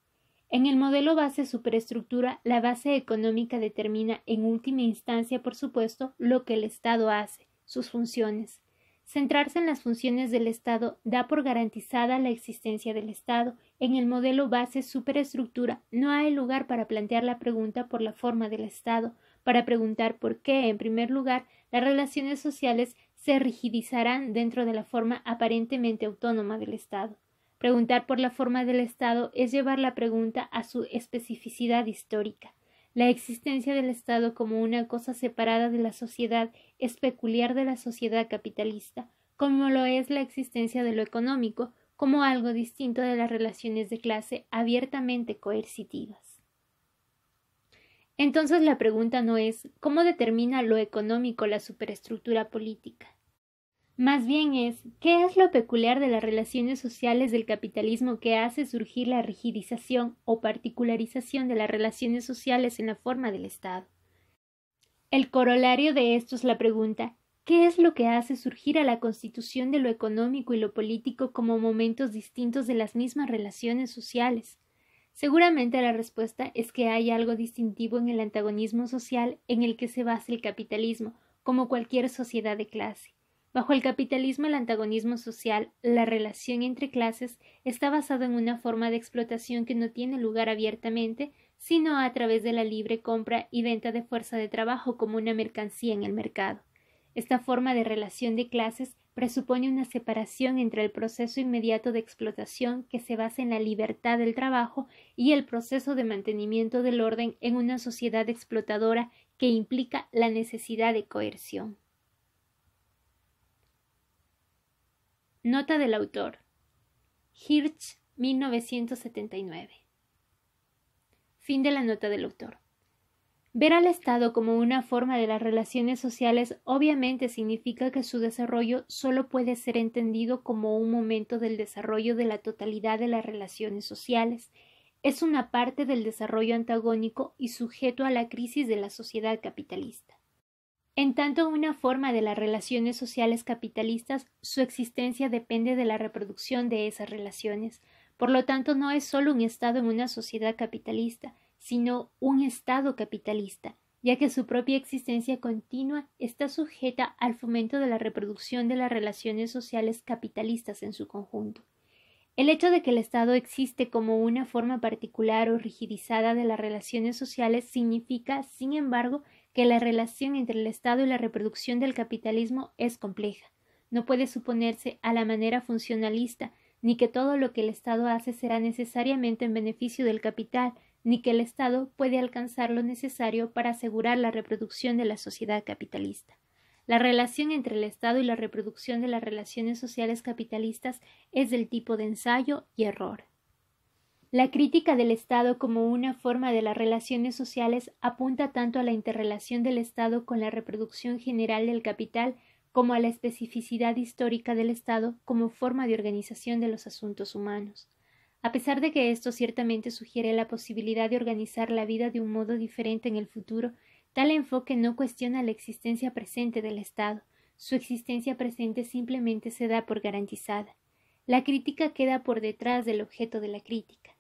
En el modelo base superestructura, la base económica determina en última instancia, por supuesto, lo que el Estado hace, sus funciones, Centrarse en las funciones del Estado da por garantizada la existencia del Estado. En el modelo base superestructura no hay lugar para plantear la pregunta por la forma del Estado, para preguntar por qué, en primer lugar, las relaciones sociales se rigidizarán dentro de la forma aparentemente autónoma del Estado. Preguntar por la forma del Estado es llevar la pregunta a su especificidad histórica. La existencia del Estado como una cosa separada de la sociedad es peculiar de la sociedad capitalista, como lo es la existencia de lo económico, como algo distinto de las relaciones de clase abiertamente coercitivas. Entonces la pregunta no es cómo determina lo económico la superestructura política, más bien es, ¿qué es lo peculiar de las relaciones sociales del capitalismo que hace surgir la rigidización o particularización de las relaciones sociales en la forma del Estado? El corolario de esto es la pregunta ¿Qué es lo que hace surgir a la constitución de lo económico y lo político como momentos distintos de las mismas relaciones sociales? Seguramente la respuesta es que hay algo distintivo en el antagonismo social en el que se basa el capitalismo, como cualquier sociedad de clase. Bajo el capitalismo el antagonismo social, la relación entre clases, está basado en una forma de explotación que no tiene lugar abiertamente, sino a través de la libre compra y venta de fuerza de trabajo como una mercancía en el mercado. Esta forma de relación de clases presupone una separación entre el proceso inmediato de explotación que se basa en la libertad del trabajo y el proceso de mantenimiento del orden en una sociedad explotadora que implica la necesidad de coerción. Nota del autor. Hirsch, 1979. Fin de la nota del autor. Ver al Estado como una forma de las relaciones sociales obviamente significa que su desarrollo solo puede ser entendido como un momento del desarrollo de la totalidad de las relaciones sociales. Es una parte del desarrollo antagónico y sujeto a la crisis de la sociedad capitalista. En tanto una forma de las relaciones sociales capitalistas, su existencia depende de la reproducción de esas relaciones. Por lo tanto, no es solo un Estado en una sociedad capitalista, sino un Estado capitalista, ya que su propia existencia continua está sujeta al fomento de la reproducción de las relaciones sociales capitalistas en su conjunto. El hecho de que el Estado existe como una forma particular o rigidizada de las relaciones sociales significa, sin embargo, que la relación entre el Estado y la reproducción del capitalismo es compleja. No puede suponerse a la manera funcionalista, ni que todo lo que el Estado hace será necesariamente en beneficio del capital, ni que el Estado puede alcanzar lo necesario para asegurar la reproducción de la sociedad capitalista. La relación entre el Estado y la reproducción de las relaciones sociales capitalistas es del tipo de ensayo y error. La crítica del Estado como una forma de las relaciones sociales apunta tanto a la interrelación del Estado con la reproducción general del capital como a la especificidad histórica del Estado como forma de organización de los asuntos humanos. A pesar de que esto ciertamente sugiere la posibilidad de organizar la vida de un modo diferente en el futuro, tal enfoque no cuestiona la existencia presente del Estado. Su existencia presente simplemente se da por garantizada. La crítica queda por detrás del objeto de la crítica.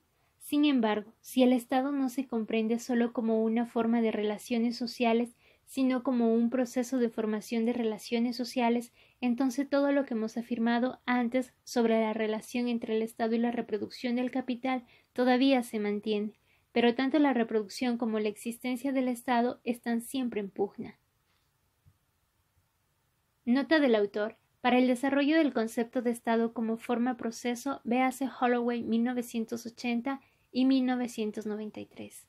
Sin embargo, si el Estado no se comprende solo como una forma de relaciones sociales, sino como un proceso de formación de relaciones sociales, entonces todo lo que hemos afirmado antes sobre la relación entre el Estado y la reproducción del capital todavía se mantiene, pero tanto la reproducción como la existencia del Estado están siempre en pugna. Nota del autor. Para el desarrollo del concepto de Estado como forma proceso, véase Holloway 1980 y 1993.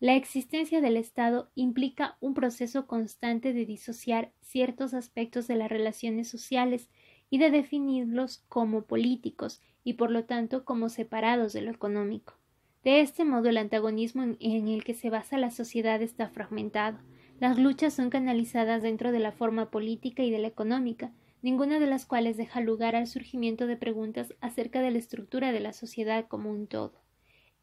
La existencia del Estado implica un proceso constante de disociar ciertos aspectos de las relaciones sociales y de definirlos como políticos y por lo tanto como separados de lo económico. De este modo el antagonismo en el que se basa la sociedad está fragmentado. Las luchas son canalizadas dentro de la forma política y de la económica, ninguna de las cuales deja lugar al surgimiento de preguntas acerca de la estructura de la sociedad como un todo.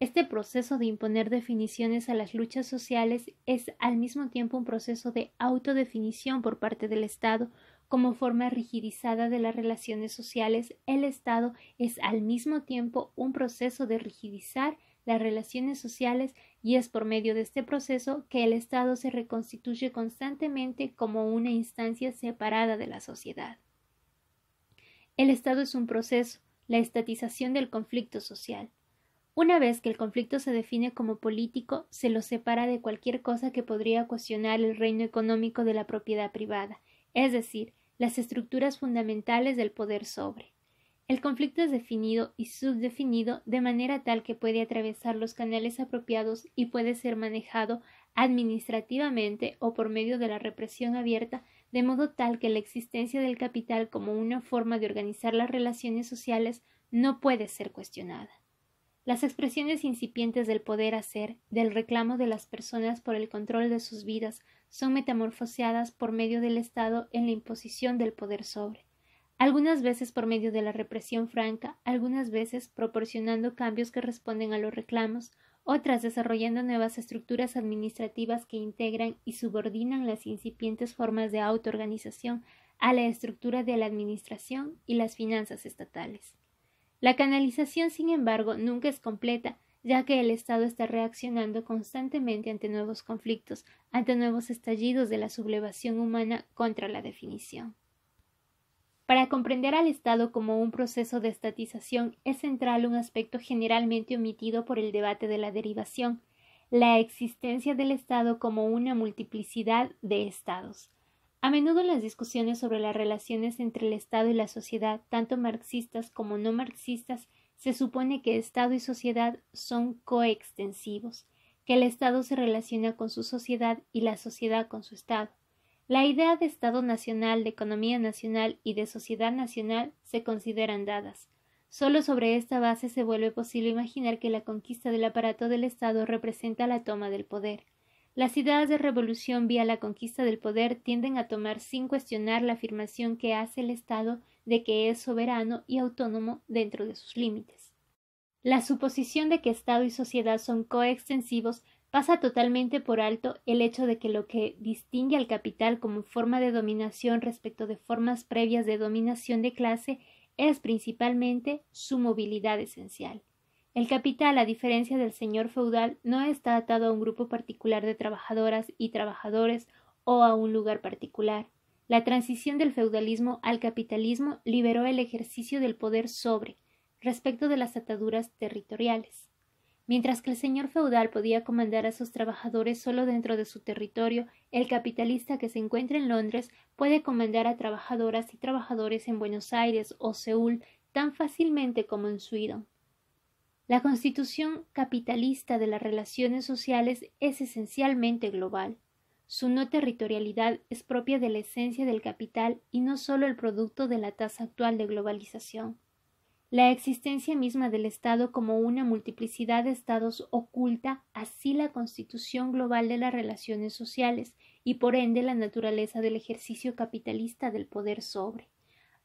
Este proceso de imponer definiciones a las luchas sociales es al mismo tiempo un proceso de autodefinición por parte del Estado como forma rigidizada de las relaciones sociales. El Estado es al mismo tiempo un proceso de rigidizar las relaciones sociales y es por medio de este proceso que el Estado se reconstituye constantemente como una instancia separada de la sociedad. El Estado es un proceso, la estatización del conflicto social. Una vez que el conflicto se define como político, se lo separa de cualquier cosa que podría cuestionar el reino económico de la propiedad privada, es decir, las estructuras fundamentales del poder sobre. El conflicto es definido y subdefinido de manera tal que puede atravesar los canales apropiados y puede ser manejado administrativamente o por medio de la represión abierta, de modo tal que la existencia del capital como una forma de organizar las relaciones sociales no puede ser cuestionada las expresiones incipientes del poder hacer, del reclamo de las personas por el control de sus vidas, son metamorfoseadas por medio del Estado en la imposición del poder sobre, algunas veces por medio de la represión franca, algunas veces proporcionando cambios que responden a los reclamos, otras desarrollando nuevas estructuras administrativas que integran y subordinan las incipientes formas de autoorganización a la estructura de la administración y las finanzas estatales. La canalización, sin embargo, nunca es completa, ya que el Estado está reaccionando constantemente ante nuevos conflictos, ante nuevos estallidos de la sublevación humana contra la definición. Para comprender al Estado como un proceso de estatización es central un aspecto generalmente omitido por el debate de la derivación, la existencia del Estado como una multiplicidad de Estados. A menudo las discusiones sobre las relaciones entre el Estado y la sociedad, tanto marxistas como no marxistas, se supone que Estado y sociedad son coextensivos, que el Estado se relaciona con su sociedad y la sociedad con su Estado. La idea de Estado nacional, de economía nacional y de sociedad nacional se consideran dadas. Solo sobre esta base se vuelve posible imaginar que la conquista del aparato del Estado representa la toma del poder. Las ideas de revolución vía la conquista del poder tienden a tomar sin cuestionar la afirmación que hace el Estado de que es soberano y autónomo dentro de sus límites. La suposición de que Estado y sociedad son coextensivos pasa totalmente por alto el hecho de que lo que distingue al capital como forma de dominación respecto de formas previas de dominación de clase es principalmente su movilidad esencial. El capital, a diferencia del señor feudal, no está atado a un grupo particular de trabajadoras y trabajadores o a un lugar particular. La transición del feudalismo al capitalismo liberó el ejercicio del poder sobre, respecto de las ataduras territoriales. Mientras que el señor feudal podía comandar a sus trabajadores solo dentro de su territorio, el capitalista que se encuentra en Londres puede comandar a trabajadoras y trabajadores en Buenos Aires o Seúl tan fácilmente como en Sweden. La constitución capitalista de las relaciones sociales es esencialmente global. Su no territorialidad es propia de la esencia del capital y no solo el producto de la tasa actual de globalización. La existencia misma del Estado como una multiplicidad de Estados oculta así la constitución global de las relaciones sociales y por ende la naturaleza del ejercicio capitalista del poder sobre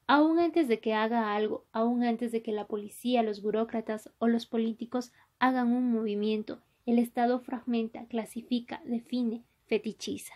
aún antes de que haga algo, aún antes de que la policía, los burócratas o los políticos hagan un movimiento, el Estado fragmenta, clasifica, define, fetichiza.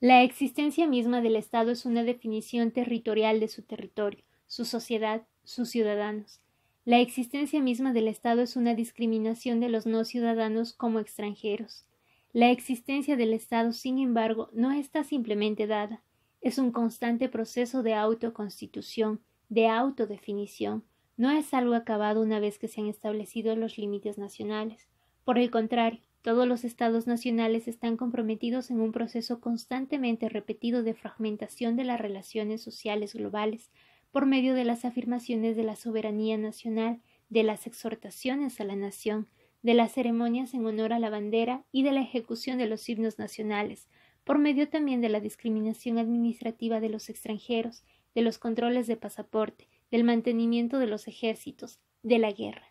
La existencia misma del Estado es una definición territorial de su territorio, su sociedad, sus ciudadanos. La existencia misma del Estado es una discriminación de los no ciudadanos como extranjeros. La existencia del Estado, sin embargo, no está simplemente dada, es un constante proceso de autoconstitución, de autodefinición. No es algo acabado una vez que se han establecido los límites nacionales. Por el contrario, todos los estados nacionales están comprometidos en un proceso constantemente repetido de fragmentación de las relaciones sociales globales por medio de las afirmaciones de la soberanía nacional, de las exhortaciones a la nación, de las ceremonias en honor a la bandera y de la ejecución de los himnos nacionales, por medio también de la discriminación administrativa de los extranjeros, de los controles de pasaporte, del mantenimiento de los ejércitos, de la guerra.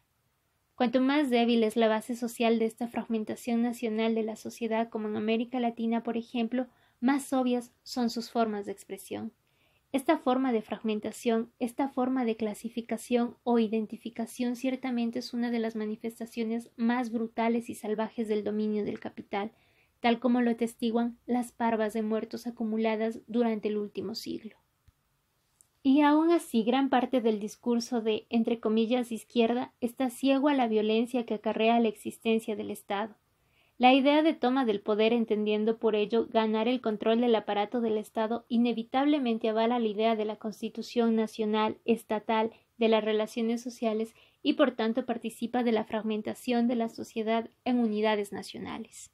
Cuanto más débil es la base social de esta fragmentación nacional de la sociedad, como en América Latina, por ejemplo, más obvias son sus formas de expresión. Esta forma de fragmentación, esta forma de clasificación o identificación ciertamente es una de las manifestaciones más brutales y salvajes del dominio del capital, tal como lo atestiguan las parvas de muertos acumuladas durante el último siglo. Y aun así, gran parte del discurso de, entre comillas, izquierda está ciego a la violencia que acarrea la existencia del Estado. La idea de toma del poder, entendiendo por ello ganar el control del aparato del Estado, inevitablemente avala la idea de la constitución nacional, estatal, de las relaciones sociales y por tanto participa de la fragmentación de la sociedad en unidades nacionales.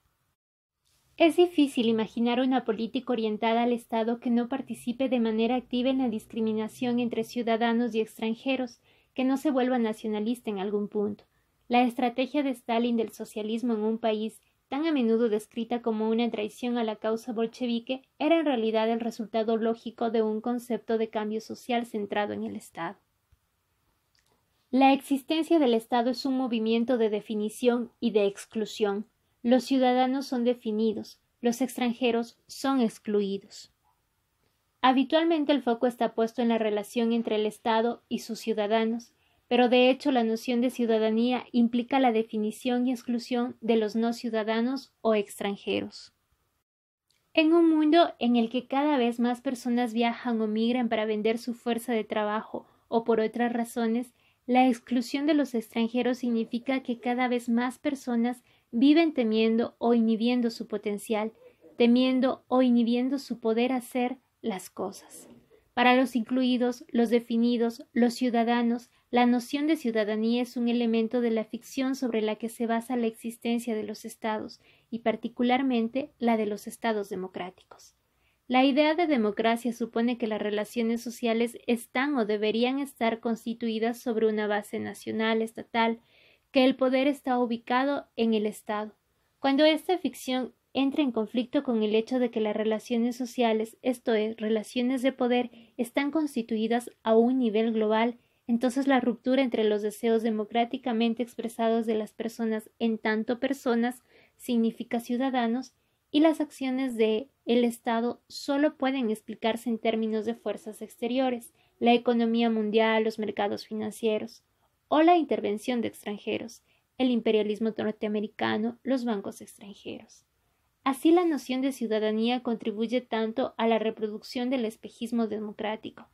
Es difícil imaginar una política orientada al Estado que no participe de manera activa en la discriminación entre ciudadanos y extranjeros, que no se vuelva nacionalista en algún punto. La estrategia de Stalin del socialismo en un país tan a menudo descrita como una traición a la causa bolchevique, era en realidad el resultado lógico de un concepto de cambio social centrado en el Estado. La existencia del Estado es un movimiento de definición y de exclusión, los ciudadanos son definidos, los extranjeros son excluidos. Habitualmente el foco está puesto en la relación entre el Estado y sus ciudadanos, pero de hecho la noción de ciudadanía implica la definición y exclusión de los no ciudadanos o extranjeros. En un mundo en el que cada vez más personas viajan o migran para vender su fuerza de trabajo o por otras razones, la exclusión de los extranjeros significa que cada vez más personas viven temiendo o inhibiendo su potencial, temiendo o inhibiendo su poder hacer las cosas. Para los incluidos, los definidos, los ciudadanos, la noción de ciudadanía es un elemento de la ficción sobre la que se basa la existencia de los Estados, y particularmente la de los Estados democráticos. La idea de democracia supone que las relaciones sociales están o deberían estar constituidas sobre una base nacional, estatal, que el poder está ubicado en el Estado. Cuando esta ficción entra en conflicto con el hecho de que las relaciones sociales, esto es, relaciones de poder, están constituidas a un nivel global, entonces la ruptura entre los deseos democráticamente expresados de las personas en tanto personas significa ciudadanos y las acciones de el Estado solo pueden explicarse en términos de fuerzas exteriores, la economía mundial, los mercados financieros o la intervención de extranjeros, el imperialismo norteamericano, los bancos extranjeros. Así la noción de ciudadanía contribuye tanto a la reproducción del espejismo democrático,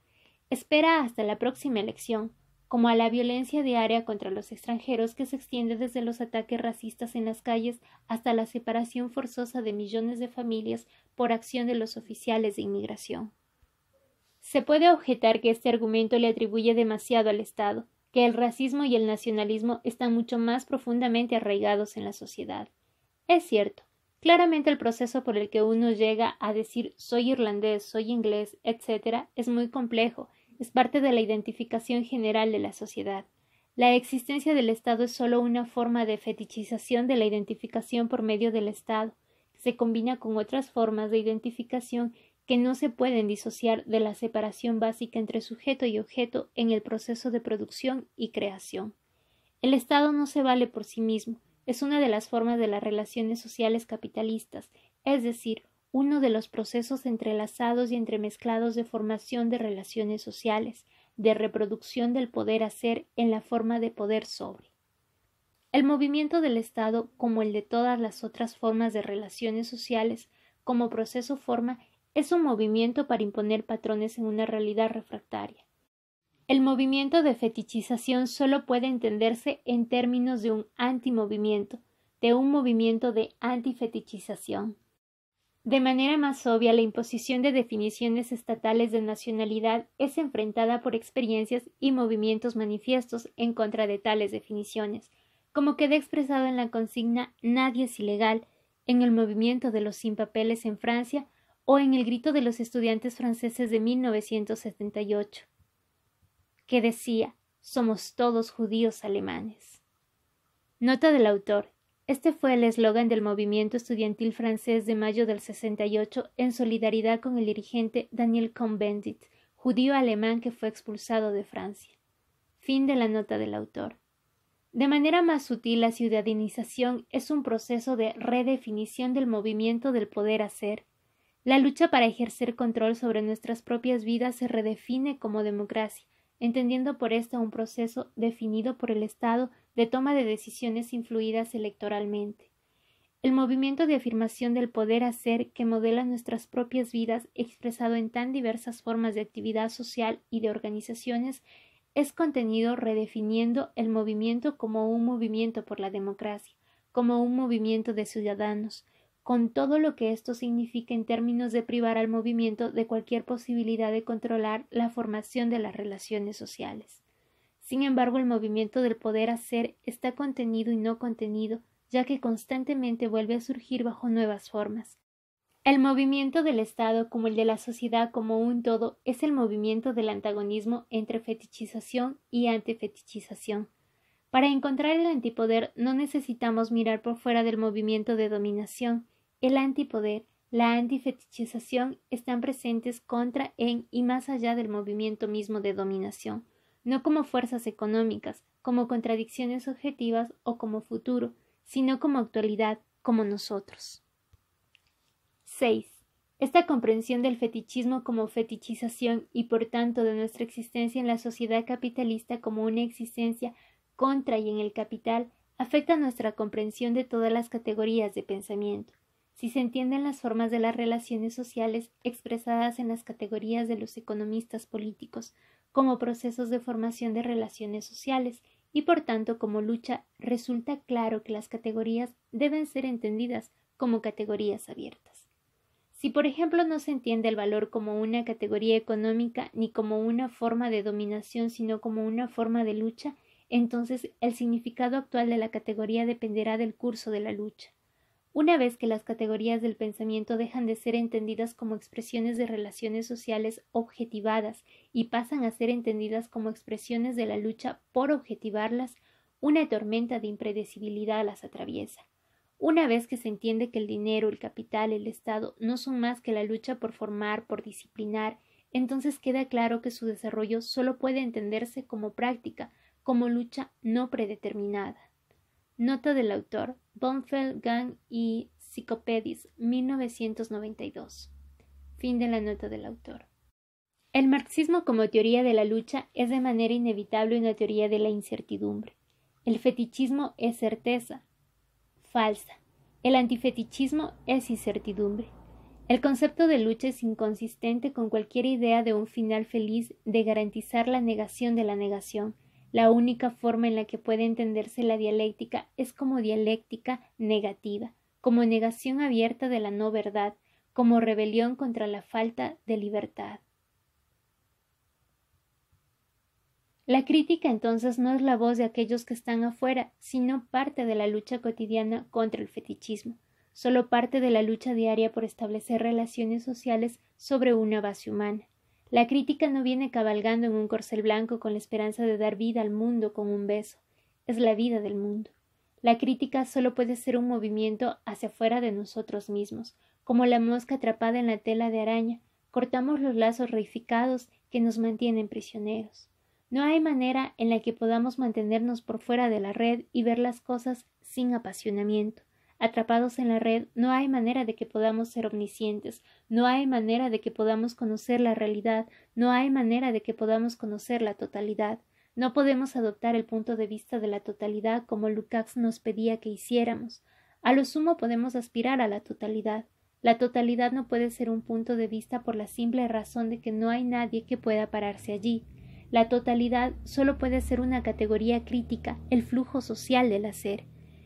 espera hasta la próxima elección, como a la violencia diaria contra los extranjeros que se extiende desde los ataques racistas en las calles hasta la separación forzosa de millones de familias por acción de los oficiales de inmigración. Se puede objetar que este argumento le atribuye demasiado al Estado, que el racismo y el nacionalismo están mucho más profundamente arraigados en la sociedad. Es cierto, claramente el proceso por el que uno llega a decir soy irlandés, soy inglés, etc., es muy complejo, es parte de la identificación general de la sociedad. La existencia del Estado es solo una forma de fetichización de la identificación por medio del Estado, que se combina con otras formas de identificación que no se pueden disociar de la separación básica entre sujeto y objeto en el proceso de producción y creación. El Estado no se vale por sí mismo, es una de las formas de las relaciones sociales capitalistas, es decir, uno de los procesos entrelazados y entremezclados de formación de relaciones sociales, de reproducción del poder hacer en la forma de poder sobre. El movimiento del Estado, como el de todas las otras formas de relaciones sociales, como proceso forma, es un movimiento para imponer patrones en una realidad refractaria. El movimiento de fetichización solo puede entenderse en términos de un antimovimiento, de un movimiento de antifetichización. De manera más obvia, la imposición de definiciones estatales de nacionalidad es enfrentada por experiencias y movimientos manifiestos en contra de tales definiciones, como queda expresado en la consigna Nadie es ilegal en el movimiento de los sin papeles en Francia o en el grito de los estudiantes franceses de 1978, que decía, somos todos judíos alemanes. Nota del autor. Este fue el eslogan del movimiento estudiantil francés de mayo del 68 en solidaridad con el dirigente Daniel Cohn-Bendit, judío alemán que fue expulsado de Francia. Fin de la nota del autor. De manera más sutil, la ciudadanización es un proceso de redefinición del movimiento del poder hacer la lucha para ejercer control sobre nuestras propias vidas se redefine como democracia, entendiendo por esto un proceso definido por el Estado de toma de decisiones influidas electoralmente. El movimiento de afirmación del poder hacer que modela nuestras propias vidas, expresado en tan diversas formas de actividad social y de organizaciones, es contenido redefiniendo el movimiento como un movimiento por la democracia, como un movimiento de ciudadanos, con todo lo que esto significa en términos de privar al movimiento de cualquier posibilidad de controlar la formación de las relaciones sociales. Sin embargo, el movimiento del poder hacer está contenido y no contenido, ya que constantemente vuelve a surgir bajo nuevas formas. El movimiento del Estado como el de la sociedad como un todo es el movimiento del antagonismo entre fetichización y antifetichización. Para encontrar el antipoder no necesitamos mirar por fuera del movimiento de dominación, el antipoder, la antifetichización están presentes contra, en y más allá del movimiento mismo de dominación, no como fuerzas económicas, como contradicciones objetivas o como futuro, sino como actualidad, como nosotros. 6. Esta comprensión del fetichismo como fetichización y por tanto de nuestra existencia en la sociedad capitalista como una existencia contra y en el capital afecta nuestra comprensión de todas las categorías de pensamiento si se entienden las formas de las relaciones sociales expresadas en las categorías de los economistas políticos como procesos de formación de relaciones sociales y por tanto como lucha, resulta claro que las categorías deben ser entendidas como categorías abiertas. Si por ejemplo no se entiende el valor como una categoría económica ni como una forma de dominación, sino como una forma de lucha, entonces el significado actual de la categoría dependerá del curso de la lucha. Una vez que las categorías del pensamiento dejan de ser entendidas como expresiones de relaciones sociales objetivadas y pasan a ser entendidas como expresiones de la lucha por objetivarlas, una tormenta de impredecibilidad las atraviesa. Una vez que se entiende que el dinero, el capital, el Estado no son más que la lucha por formar, por disciplinar, entonces queda claro que su desarrollo solo puede entenderse como práctica, como lucha no predeterminada. Nota del autor, Bonfeld Gang y Psicopedis, 1992. Fin de la nota del autor. El marxismo como teoría de la lucha es de manera inevitable una teoría de la incertidumbre. El fetichismo es certeza, falsa. El antifetichismo es incertidumbre. El concepto de lucha es inconsistente con cualquier idea de un final feliz de garantizar la negación de la negación, la única forma en la que puede entenderse la dialéctica es como dialéctica negativa, como negación abierta de la no verdad, como rebelión contra la falta de libertad. La crítica entonces no es la voz de aquellos que están afuera, sino parte de la lucha cotidiana contra el fetichismo, solo parte de la lucha diaria por establecer relaciones sociales sobre una base humana. La crítica no viene cabalgando en un corcel blanco con la esperanza de dar vida al mundo con un beso. Es la vida del mundo. La crítica solo puede ser un movimiento hacia afuera de nosotros mismos, como la mosca atrapada en la tela de araña, cortamos los lazos reificados que nos mantienen prisioneros. No hay manera en la que podamos mantenernos por fuera de la red y ver las cosas sin apasionamiento atrapados en la red, no hay manera de que podamos ser omniscientes, no hay manera de que podamos conocer la realidad, no hay manera de que podamos conocer la totalidad. No podemos adoptar el punto de vista de la totalidad como Lukács nos pedía que hiciéramos. A lo sumo podemos aspirar a la totalidad. La totalidad no puede ser un punto de vista por la simple razón de que no hay nadie que pueda pararse allí. La totalidad solo puede ser una categoría crítica, el flujo social del hacer.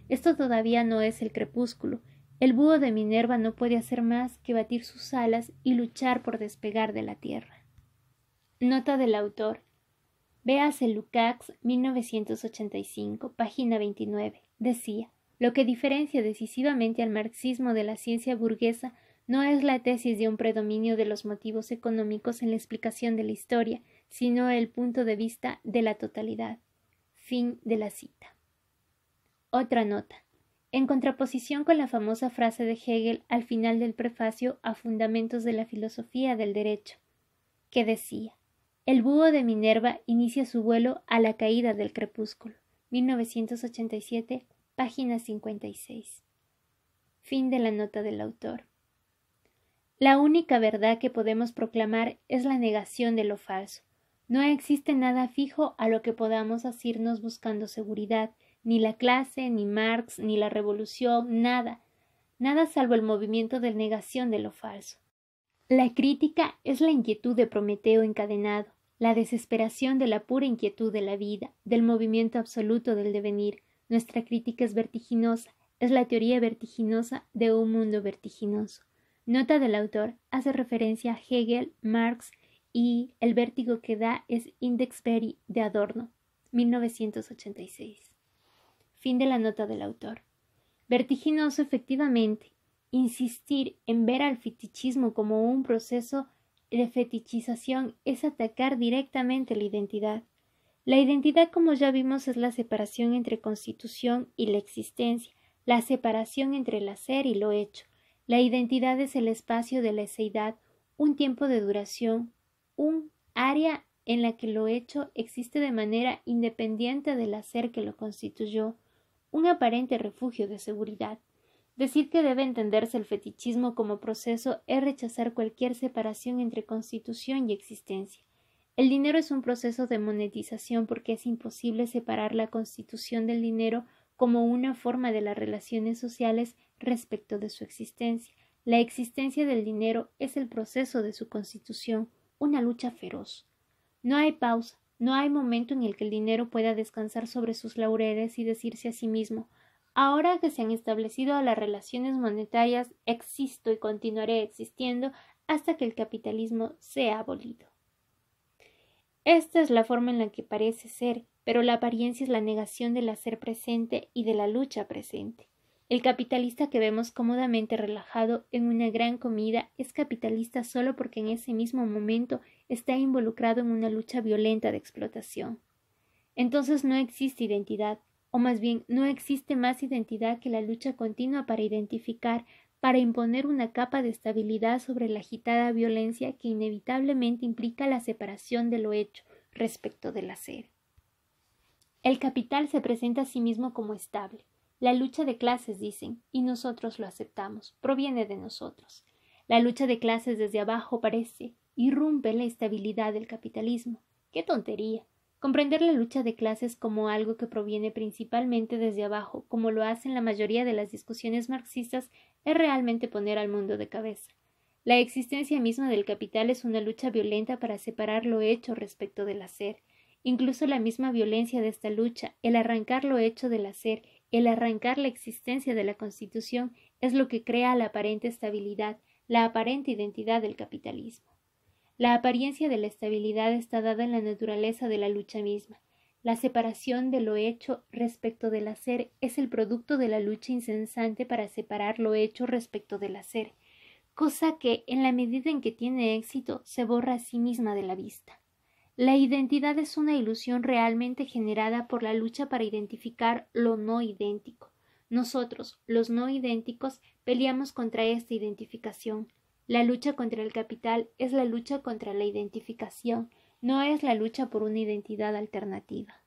Esto todavía no es el crepúsculo. El búho de Minerva no puede hacer más que batir sus alas y luchar por despegar de la tierra. Nota del autor. Véase Lukács, 1985, página 29. Decía, lo que diferencia decisivamente al marxismo de la ciencia burguesa no es la tesis de un predominio de los motivos económicos en la explicación de la historia, sino el punto de vista de la totalidad. Fin de la cita. Otra nota. En contraposición con la famosa frase de Hegel al final del prefacio a Fundamentos de la Filosofía del Derecho, que decía: El búho de Minerva inicia su vuelo a la caída del crepúsculo. 1987, página 56. Fin de la nota del autor. La única verdad que podemos proclamar es la negación de lo falso. No existe nada fijo a lo que podamos asirnos buscando seguridad, ni la clase, ni Marx, ni la revolución, nada, nada salvo el movimiento de negación de lo falso. La crítica es la inquietud de Prometeo encadenado, la desesperación de la pura inquietud de la vida, del movimiento absoluto del devenir. Nuestra crítica es vertiginosa, es la teoría vertiginosa de un mundo vertiginoso. Nota del autor hace referencia a Hegel, Marx y el vértigo que da es Index de Adorno, 1986. Fin de la nota del autor. Vertiginoso efectivamente, insistir en ver al fetichismo como un proceso de fetichización es atacar directamente la identidad. La identidad, como ya vimos, es la separación entre constitución y la existencia, la separación entre el hacer y lo hecho. La identidad es el espacio de la eseidad, un tiempo de duración, un área en la que lo hecho existe de manera independiente del hacer que lo constituyó un aparente refugio de seguridad. Decir que debe entenderse el fetichismo como proceso es rechazar cualquier separación entre constitución y existencia. El dinero es un proceso de monetización porque es imposible separar la constitución del dinero como una forma de las relaciones sociales respecto de su existencia. La existencia del dinero es el proceso de su constitución, una lucha feroz. No hay pausa, no hay momento en el que el dinero pueda descansar sobre sus laureles y decirse a sí mismo Ahora que se han establecido las relaciones monetarias, existo y continuaré existiendo hasta que el capitalismo sea abolido. Esta es la forma en la que parece ser, pero la apariencia es la negación del hacer presente y de la lucha presente. El capitalista que vemos cómodamente relajado en una gran comida es capitalista solo porque en ese mismo momento está involucrado en una lucha violenta de explotación. Entonces no existe identidad, o más bien no existe más identidad que la lucha continua para identificar, para imponer una capa de estabilidad sobre la agitada violencia que inevitablemente implica la separación de lo hecho respecto del hacer. El capital se presenta a sí mismo como estable. La lucha de clases, dicen, y nosotros lo aceptamos, proviene de nosotros. La lucha de clases desde abajo parece, irrumpe la estabilidad del capitalismo. ¡Qué tontería! Comprender la lucha de clases como algo que proviene principalmente desde abajo, como lo hacen la mayoría de las discusiones marxistas, es realmente poner al mundo de cabeza. La existencia misma del capital es una lucha violenta para separar lo hecho respecto del hacer. Incluso la misma violencia de esta lucha, el arrancar lo hecho del hacer, el arrancar la existencia de la Constitución, es lo que crea la aparente estabilidad, la aparente identidad del capitalismo. La apariencia de la estabilidad está dada en la naturaleza de la lucha misma. La separación de lo hecho respecto del hacer es el producto de la lucha incesante para separar lo hecho respecto del hacer, cosa que, en la medida en que tiene éxito, se borra a sí misma de la vista. La identidad es una ilusión realmente generada por la lucha para identificar lo no idéntico. Nosotros, los no idénticos, peleamos contra esta identificación. La lucha contra el capital es la lucha contra la identificación, no es la lucha por una identidad alternativa.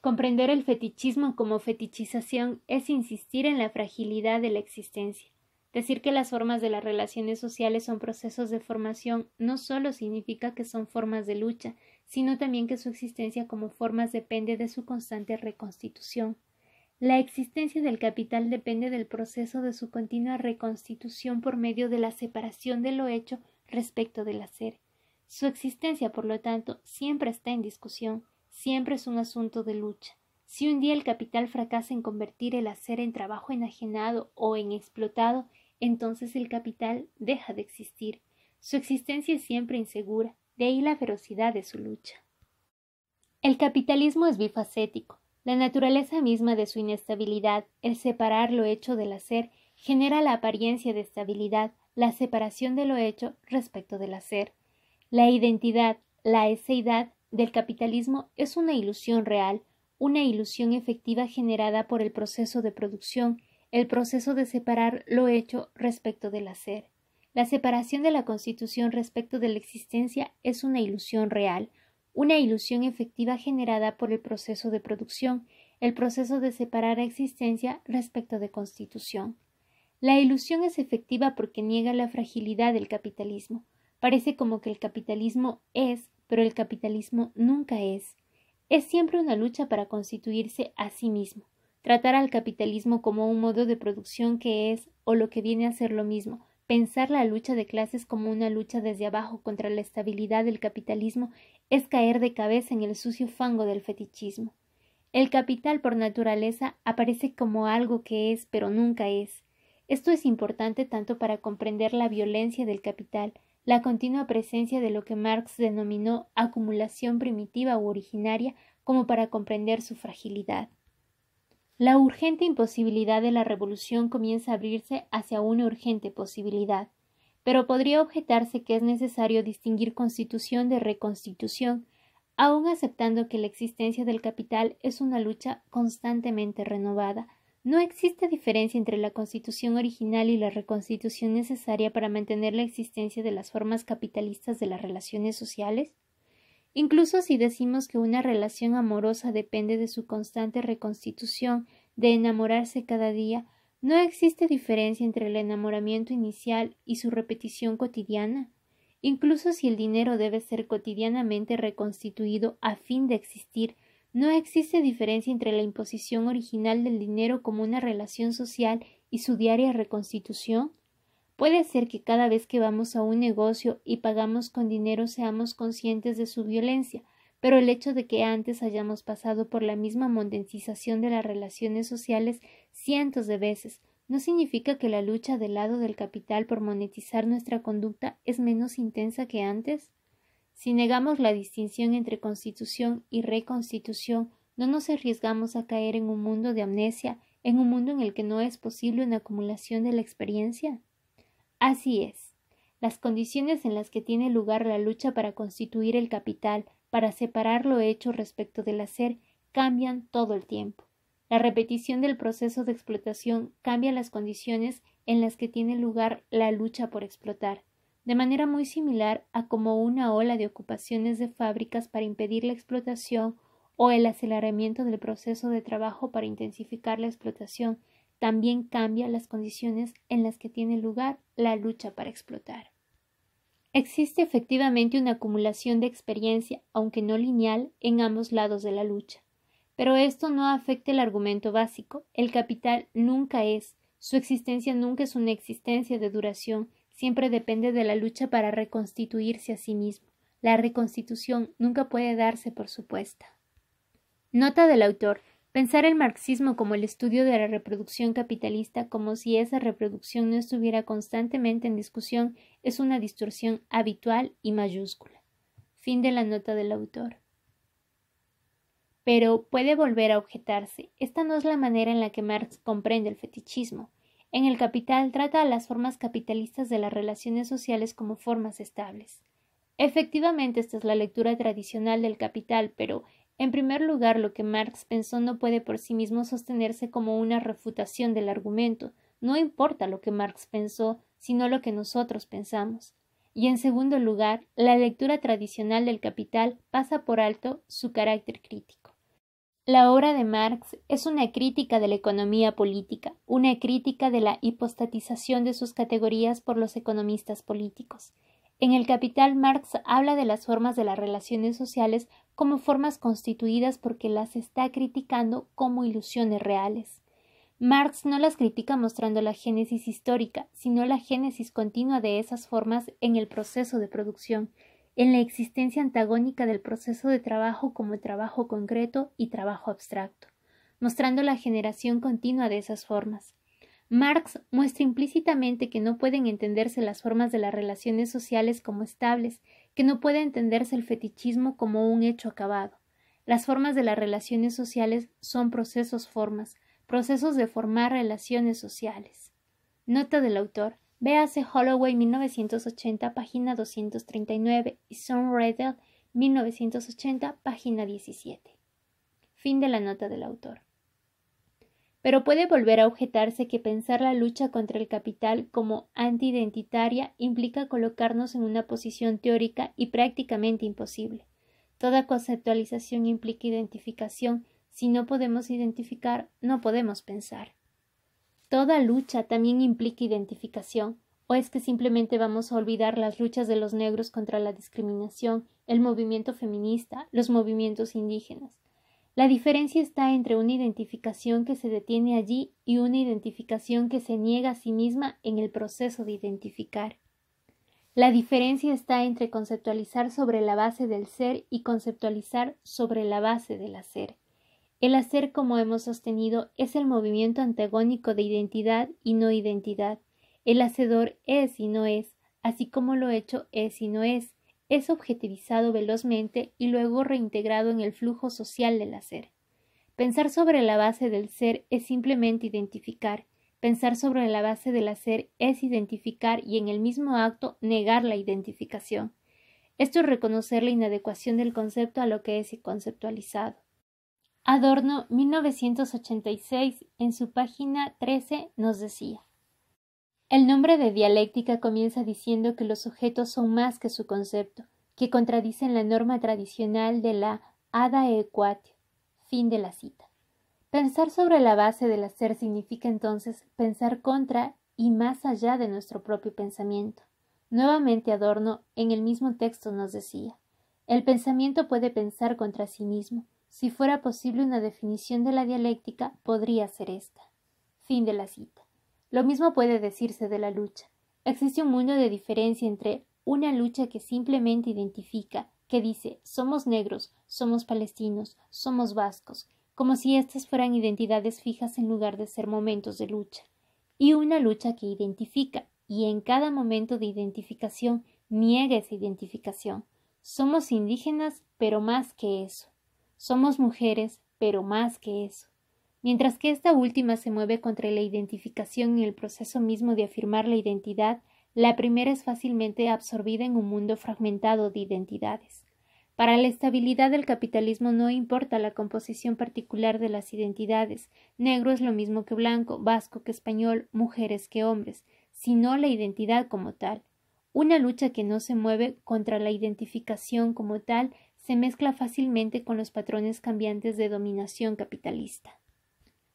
Comprender el fetichismo como fetichización es insistir en la fragilidad de la existencia. Decir que las formas de las relaciones sociales son procesos de formación no solo significa que son formas de lucha, sino también que su existencia como formas depende de su constante reconstitución. La existencia del capital depende del proceso de su continua reconstitución por medio de la separación de lo hecho respecto del hacer. Su existencia, por lo tanto, siempre está en discusión, siempre es un asunto de lucha. Si un día el capital fracasa en convertir el hacer en trabajo enajenado o en explotado, entonces el capital deja de existir. Su existencia es siempre insegura, de ahí la ferocidad de su lucha. El capitalismo es bifacético la naturaleza misma de su inestabilidad, el separar lo hecho del hacer, genera la apariencia de estabilidad, la separación de lo hecho respecto del hacer. La identidad, la eseidad del capitalismo es una ilusión real, una ilusión efectiva generada por el proceso de producción, el proceso de separar lo hecho respecto del hacer. La separación de la Constitución respecto de la existencia es una ilusión real, una ilusión efectiva generada por el proceso de producción, el proceso de separar a existencia respecto de constitución. La ilusión es efectiva porque niega la fragilidad del capitalismo. Parece como que el capitalismo es, pero el capitalismo nunca es. Es siempre una lucha para constituirse a sí mismo, tratar al capitalismo como un modo de producción que es o lo que viene a ser lo mismo, pensar la lucha de clases como una lucha desde abajo contra la estabilidad del capitalismo es caer de cabeza en el sucio fango del fetichismo. El capital por naturaleza aparece como algo que es pero nunca es. Esto es importante tanto para comprender la violencia del capital, la continua presencia de lo que Marx denominó acumulación primitiva u originaria, como para comprender su fragilidad. La urgente imposibilidad de la revolución comienza a abrirse hacia una urgente posibilidad pero podría objetarse que es necesario distinguir constitución de reconstitución, aun aceptando que la existencia del capital es una lucha constantemente renovada. No existe diferencia entre la constitución original y la reconstitución necesaria para mantener la existencia de las formas capitalistas de las relaciones sociales. Incluso si decimos que una relación amorosa depende de su constante reconstitución, de enamorarse cada día, ¿No existe diferencia entre el enamoramiento inicial y su repetición cotidiana? Incluso si el dinero debe ser cotidianamente reconstituido a fin de existir, no existe diferencia entre la imposición original del dinero como una relación social y su diaria reconstitución. Puede ser que cada vez que vamos a un negocio y pagamos con dinero seamos conscientes de su violencia, pero el hecho de que antes hayamos pasado por la misma monetización de las relaciones sociales cientos de veces no significa que la lucha del lado del capital por monetizar nuestra conducta es menos intensa que antes. Si negamos la distinción entre constitución y reconstitución, no nos arriesgamos a caer en un mundo de amnesia, en un mundo en el que no es posible una acumulación de la experiencia. Así es. Las condiciones en las que tiene lugar la lucha para constituir el capital, para separar lo hecho respecto del hacer cambian todo el tiempo. La repetición del proceso de explotación cambia las condiciones en las que tiene lugar la lucha por explotar, de manera muy similar a como una ola de ocupaciones de fábricas para impedir la explotación o el aceleramiento del proceso de trabajo para intensificar la explotación también cambia las condiciones en las que tiene lugar la lucha para explotar. Existe efectivamente una acumulación de experiencia, aunque no lineal, en ambos lados de la lucha. Pero esto no afecta el argumento básico. El capital nunca es, su existencia nunca es una existencia de duración, siempre depende de la lucha para reconstituirse a sí mismo. La reconstitución nunca puede darse por supuesta. Nota del autor. Pensar el marxismo como el estudio de la reproducción capitalista como si esa reproducción no estuviera constantemente en discusión es una distorsión habitual y mayúscula. Fin de la nota del autor. Pero puede volver a objetarse. Esta no es la manera en la que Marx comprende el fetichismo. En el Capital trata a las formas capitalistas de las relaciones sociales como formas estables. Efectivamente, esta es la lectura tradicional del Capital, pero en primer lugar, lo que Marx pensó no puede por sí mismo sostenerse como una refutación del argumento. No importa lo que Marx pensó, sino lo que nosotros pensamos. Y en segundo lugar, la lectura tradicional del Capital pasa por alto su carácter crítico. La obra de Marx es una crítica de la economía política, una crítica de la hipostatización de sus categorías por los economistas políticos. En el Capital, Marx habla de las formas de las relaciones sociales como formas constituidas porque las está criticando como ilusiones reales. Marx no las critica mostrando la génesis histórica, sino la génesis continua de esas formas en el proceso de producción, en la existencia antagónica del proceso de trabajo como trabajo concreto y trabajo abstracto, mostrando la generación continua de esas formas. Marx muestra implícitamente que no pueden entenderse las formas de las relaciones sociales como estables, que no puede entenderse el fetichismo como un hecho acabado. Las formas de las relaciones sociales son procesos formas, procesos de formar relaciones sociales. Nota del autor. Véase Holloway 1980, página 239 y Son Riddle 1980, página 17. Fin de la nota del autor pero puede volver a objetarse que pensar la lucha contra el capital como antiidentitaria implica colocarnos en una posición teórica y prácticamente imposible. Toda conceptualización implica identificación, si no podemos identificar, no podemos pensar. Toda lucha también implica identificación, ¿O es que simplemente vamos a olvidar las luchas de los negros contra la discriminación, el movimiento feminista, los movimientos indígenas? La diferencia está entre una identificación que se detiene allí y una identificación que se niega a sí misma en el proceso de identificar. La diferencia está entre conceptualizar sobre la base del ser y conceptualizar sobre la base del hacer. El hacer, como hemos sostenido, es el movimiento antagónico de identidad y no identidad. El hacedor es y no es, así como lo hecho es y no es es objetivizado velozmente y luego reintegrado en el flujo social del hacer. Pensar sobre la base del ser es simplemente identificar, pensar sobre la base del hacer es identificar y en el mismo acto negar la identificación. Esto es reconocer la inadecuación del concepto a lo que es conceptualizado. Adorno 1986 en su página 13 nos decía el nombre de dialéctica comienza diciendo que los sujetos son más que su concepto, que contradicen la norma tradicional de la ada equatio. Fin de la cita. Pensar sobre la base del hacer significa entonces pensar contra y más allá de nuestro propio pensamiento. Nuevamente Adorno en el mismo texto nos decía El pensamiento puede pensar contra sí mismo. Si fuera posible una definición de la dialéctica, podría ser esta. Fin de la cita. Lo mismo puede decirse de la lucha. Existe un mundo de diferencia entre una lucha que simplemente identifica, que dice somos negros, somos palestinos, somos vascos, como si estas fueran identidades fijas en lugar de ser momentos de lucha, y una lucha que identifica, y en cada momento de identificación niega esa identificación. Somos indígenas, pero más que eso. Somos mujeres, pero más que eso. Mientras que esta última se mueve contra la identificación y el proceso mismo de afirmar la identidad, la primera es fácilmente absorbida en un mundo fragmentado de identidades. Para la estabilidad del capitalismo no importa la composición particular de las identidades, negro es lo mismo que blanco, vasco que español, mujeres que hombres, sino la identidad como tal. Una lucha que no se mueve contra la identificación como tal se mezcla fácilmente con los patrones cambiantes de dominación capitalista.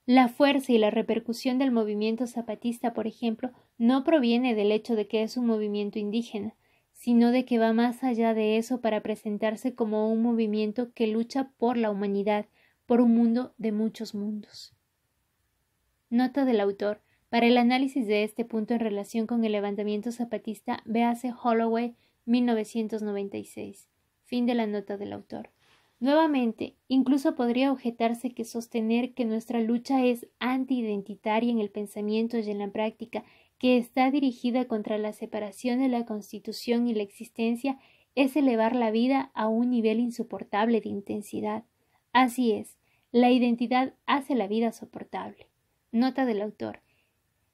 La fuerza y la repercusión del movimiento zapatista, por ejemplo, no proviene del hecho de que es un movimiento indígena, sino de que va más allá de eso para presentarse como un movimiento que lucha por la humanidad, por un mundo de muchos mundos. Nota del autor. Para el análisis de este punto en relación con el levantamiento zapatista, véase Holloway, 1996. Fin de la nota del autor. Nuevamente, incluso podría objetarse que sostener que nuestra lucha es antiidentitaria en el pensamiento y en la práctica, que está dirigida contra la separación de la constitución y la existencia, es elevar la vida a un nivel insoportable de intensidad. Así es, la identidad hace la vida soportable. Nota del autor.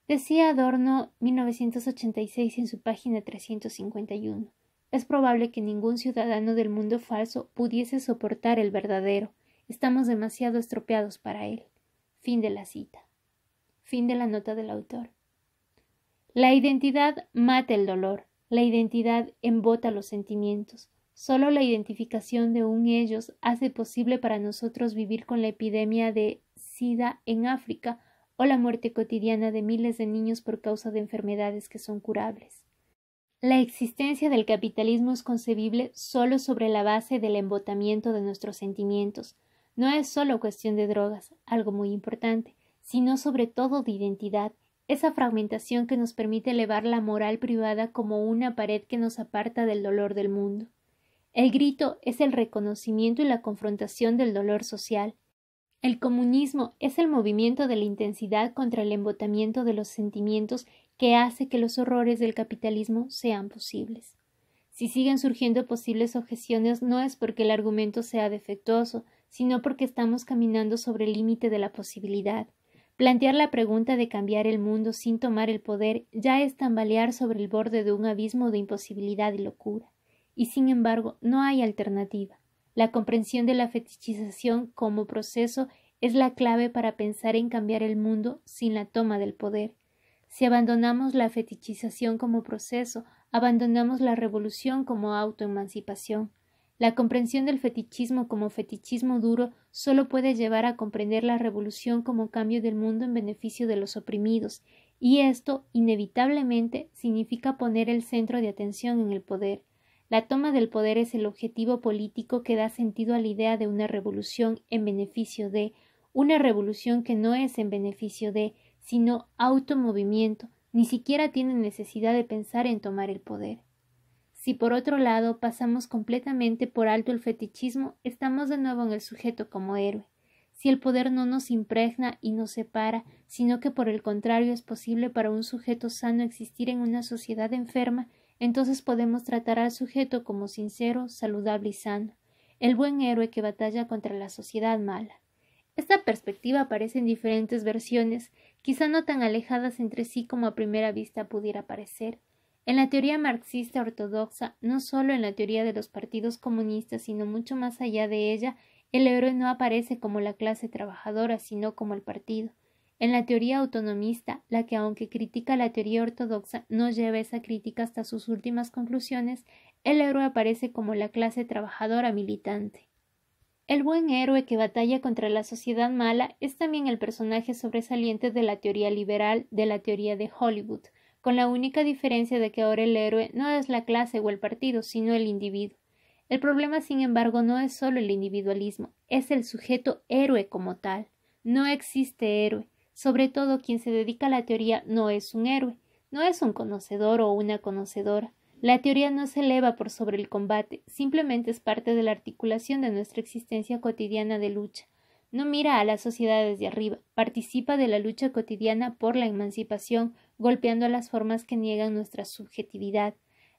Decía Adorno 1986 en su página 351. Es probable que ningún ciudadano del mundo falso pudiese soportar el verdadero. Estamos demasiado estropeados para él. Fin de la cita. Fin de la nota del autor. La identidad mata el dolor. La identidad embota los sentimientos. Solo la identificación de un ellos hace posible para nosotros vivir con la epidemia de SIDA en África o la muerte cotidiana de miles de niños por causa de enfermedades que son curables. La existencia del capitalismo es concebible solo sobre la base del embotamiento de nuestros sentimientos. No es solo cuestión de drogas, algo muy importante, sino sobre todo de identidad, esa fragmentación que nos permite elevar la moral privada como una pared que nos aparta del dolor del mundo. El grito es el reconocimiento y la confrontación del dolor social. El comunismo es el movimiento de la intensidad contra el embotamiento de los sentimientos que hace que los horrores del capitalismo sean posibles. Si siguen surgiendo posibles objeciones no es porque el argumento sea defectuoso, sino porque estamos caminando sobre el límite de la posibilidad. Plantear la pregunta de cambiar el mundo sin tomar el poder ya es tambalear sobre el borde de un abismo de imposibilidad y locura. Y sin embargo, no hay alternativa. La comprensión de la fetichización como proceso es la clave para pensar en cambiar el mundo sin la toma del poder. Si abandonamos la fetichización como proceso, abandonamos la revolución como autoemancipación. La comprensión del fetichismo como fetichismo duro solo puede llevar a comprender la revolución como cambio del mundo en beneficio de los oprimidos, y esto, inevitablemente, significa poner el centro de atención en el poder. La toma del poder es el objetivo político que da sentido a la idea de una revolución en beneficio de, una revolución que no es en beneficio de, sino automovimiento, ni siquiera tiene necesidad de pensar en tomar el poder. Si por otro lado pasamos completamente por alto el fetichismo, estamos de nuevo en el sujeto como héroe. Si el poder no nos impregna y nos separa, sino que por el contrario es posible para un sujeto sano existir en una sociedad enferma, entonces podemos tratar al sujeto como sincero, saludable y sano, el buen héroe que batalla contra la sociedad mala. Esta perspectiva aparece en diferentes versiones quizá no tan alejadas entre sí como a primera vista pudiera parecer, en la teoría marxista ortodoxa, no solo en la teoría de los partidos comunistas, sino mucho más allá de ella, el héroe no aparece como la clase trabajadora, sino como el partido. En la teoría autonomista, la que aunque critica la teoría ortodoxa, no lleva esa crítica hasta sus últimas conclusiones, el héroe aparece como la clase trabajadora militante. El buen héroe que batalla contra la sociedad mala es también el personaje sobresaliente de la teoría liberal de la teoría de Hollywood, con la única diferencia de que ahora el héroe no es la clase o el partido, sino el individuo. El problema, sin embargo, no es solo el individualismo, es el sujeto héroe como tal. No existe héroe. Sobre todo quien se dedica a la teoría no es un héroe, no es un conocedor o una conocedora. La teoría no se eleva por sobre el combate, simplemente es parte de la articulación de nuestra existencia cotidiana de lucha. No mira a la sociedad desde arriba, participa de la lucha cotidiana por la emancipación, golpeando a las formas que niegan nuestra subjetividad.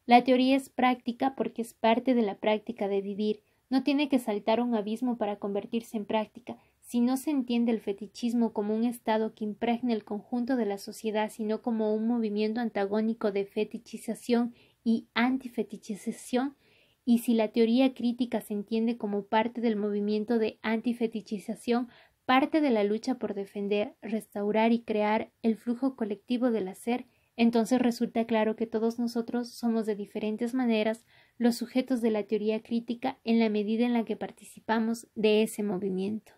La teoría es práctica porque es parte de la práctica de vivir. No tiene que saltar un abismo para convertirse en práctica, si no se entiende el fetichismo como un estado que impregna el conjunto de la sociedad, sino como un movimiento antagónico de fetichización y antifetichización y si la teoría crítica se entiende como parte del movimiento de antifetichización, parte de la lucha por defender, restaurar y crear el flujo colectivo del hacer, entonces resulta claro que todos nosotros somos de diferentes maneras los sujetos de la teoría crítica en la medida en la que participamos de ese movimiento.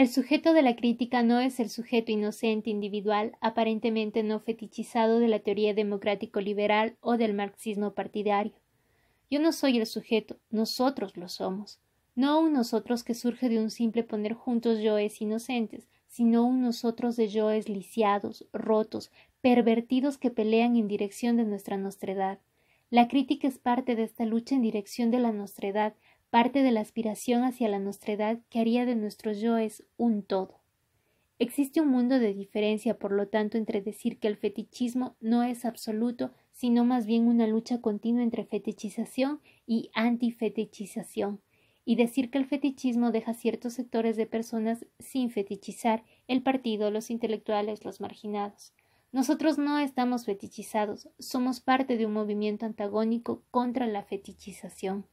El sujeto de la crítica no es el sujeto inocente individual, aparentemente no fetichizado de la teoría democrático-liberal o del marxismo partidario. Yo no soy el sujeto, nosotros lo somos. No un nosotros que surge de un simple poner juntos yoes inocentes, sino un nosotros de yoes lisiados, rotos, pervertidos que pelean en dirección de nuestra nostredad. La crítica es parte de esta lucha en dirección de la nostredad, parte de la aspiración hacia la nostredad que haría de nuestro yo es un todo. Existe un mundo de diferencia, por lo tanto, entre decir que el fetichismo no es absoluto, sino más bien una lucha continua entre fetichización y antifetichización, y decir que el fetichismo deja ciertos sectores de personas sin fetichizar, el partido, los intelectuales, los marginados. Nosotros no estamos fetichizados, somos parte de un movimiento antagónico contra la fetichización.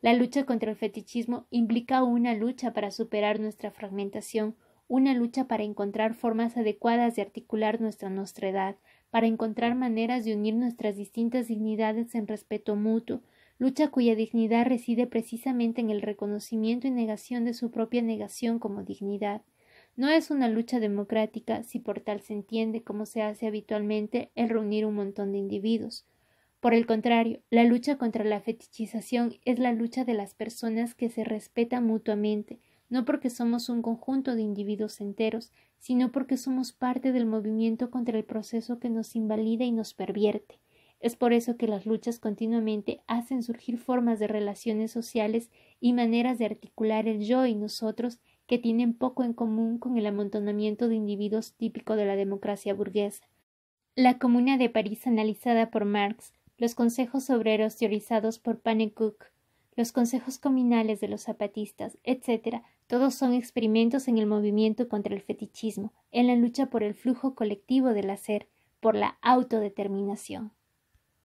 La lucha contra el fetichismo implica una lucha para superar nuestra fragmentación, una lucha para encontrar formas adecuadas de articular nuestra nostredad, para encontrar maneras de unir nuestras distintas dignidades en respeto mutuo, lucha cuya dignidad reside precisamente en el reconocimiento y negación de su propia negación como dignidad. No es una lucha democrática si por tal se entiende, como se hace habitualmente, el reunir un montón de individuos. Por el contrario, la lucha contra la fetichización es la lucha de las personas que se respetan mutuamente, no porque somos un conjunto de individuos enteros, sino porque somos parte del movimiento contra el proceso que nos invalida y nos pervierte. Es por eso que las luchas continuamente hacen surgir formas de relaciones sociales y maneras de articular el yo y nosotros que tienen poco en común con el amontonamiento de individuos típico de la democracia burguesa. La Comuna de París, analizada por Marx, los consejos obreros teorizados por Panekuk, los consejos comunales de los zapatistas, etc., todos son experimentos en el movimiento contra el fetichismo, en la lucha por el flujo colectivo del hacer, por la autodeterminación.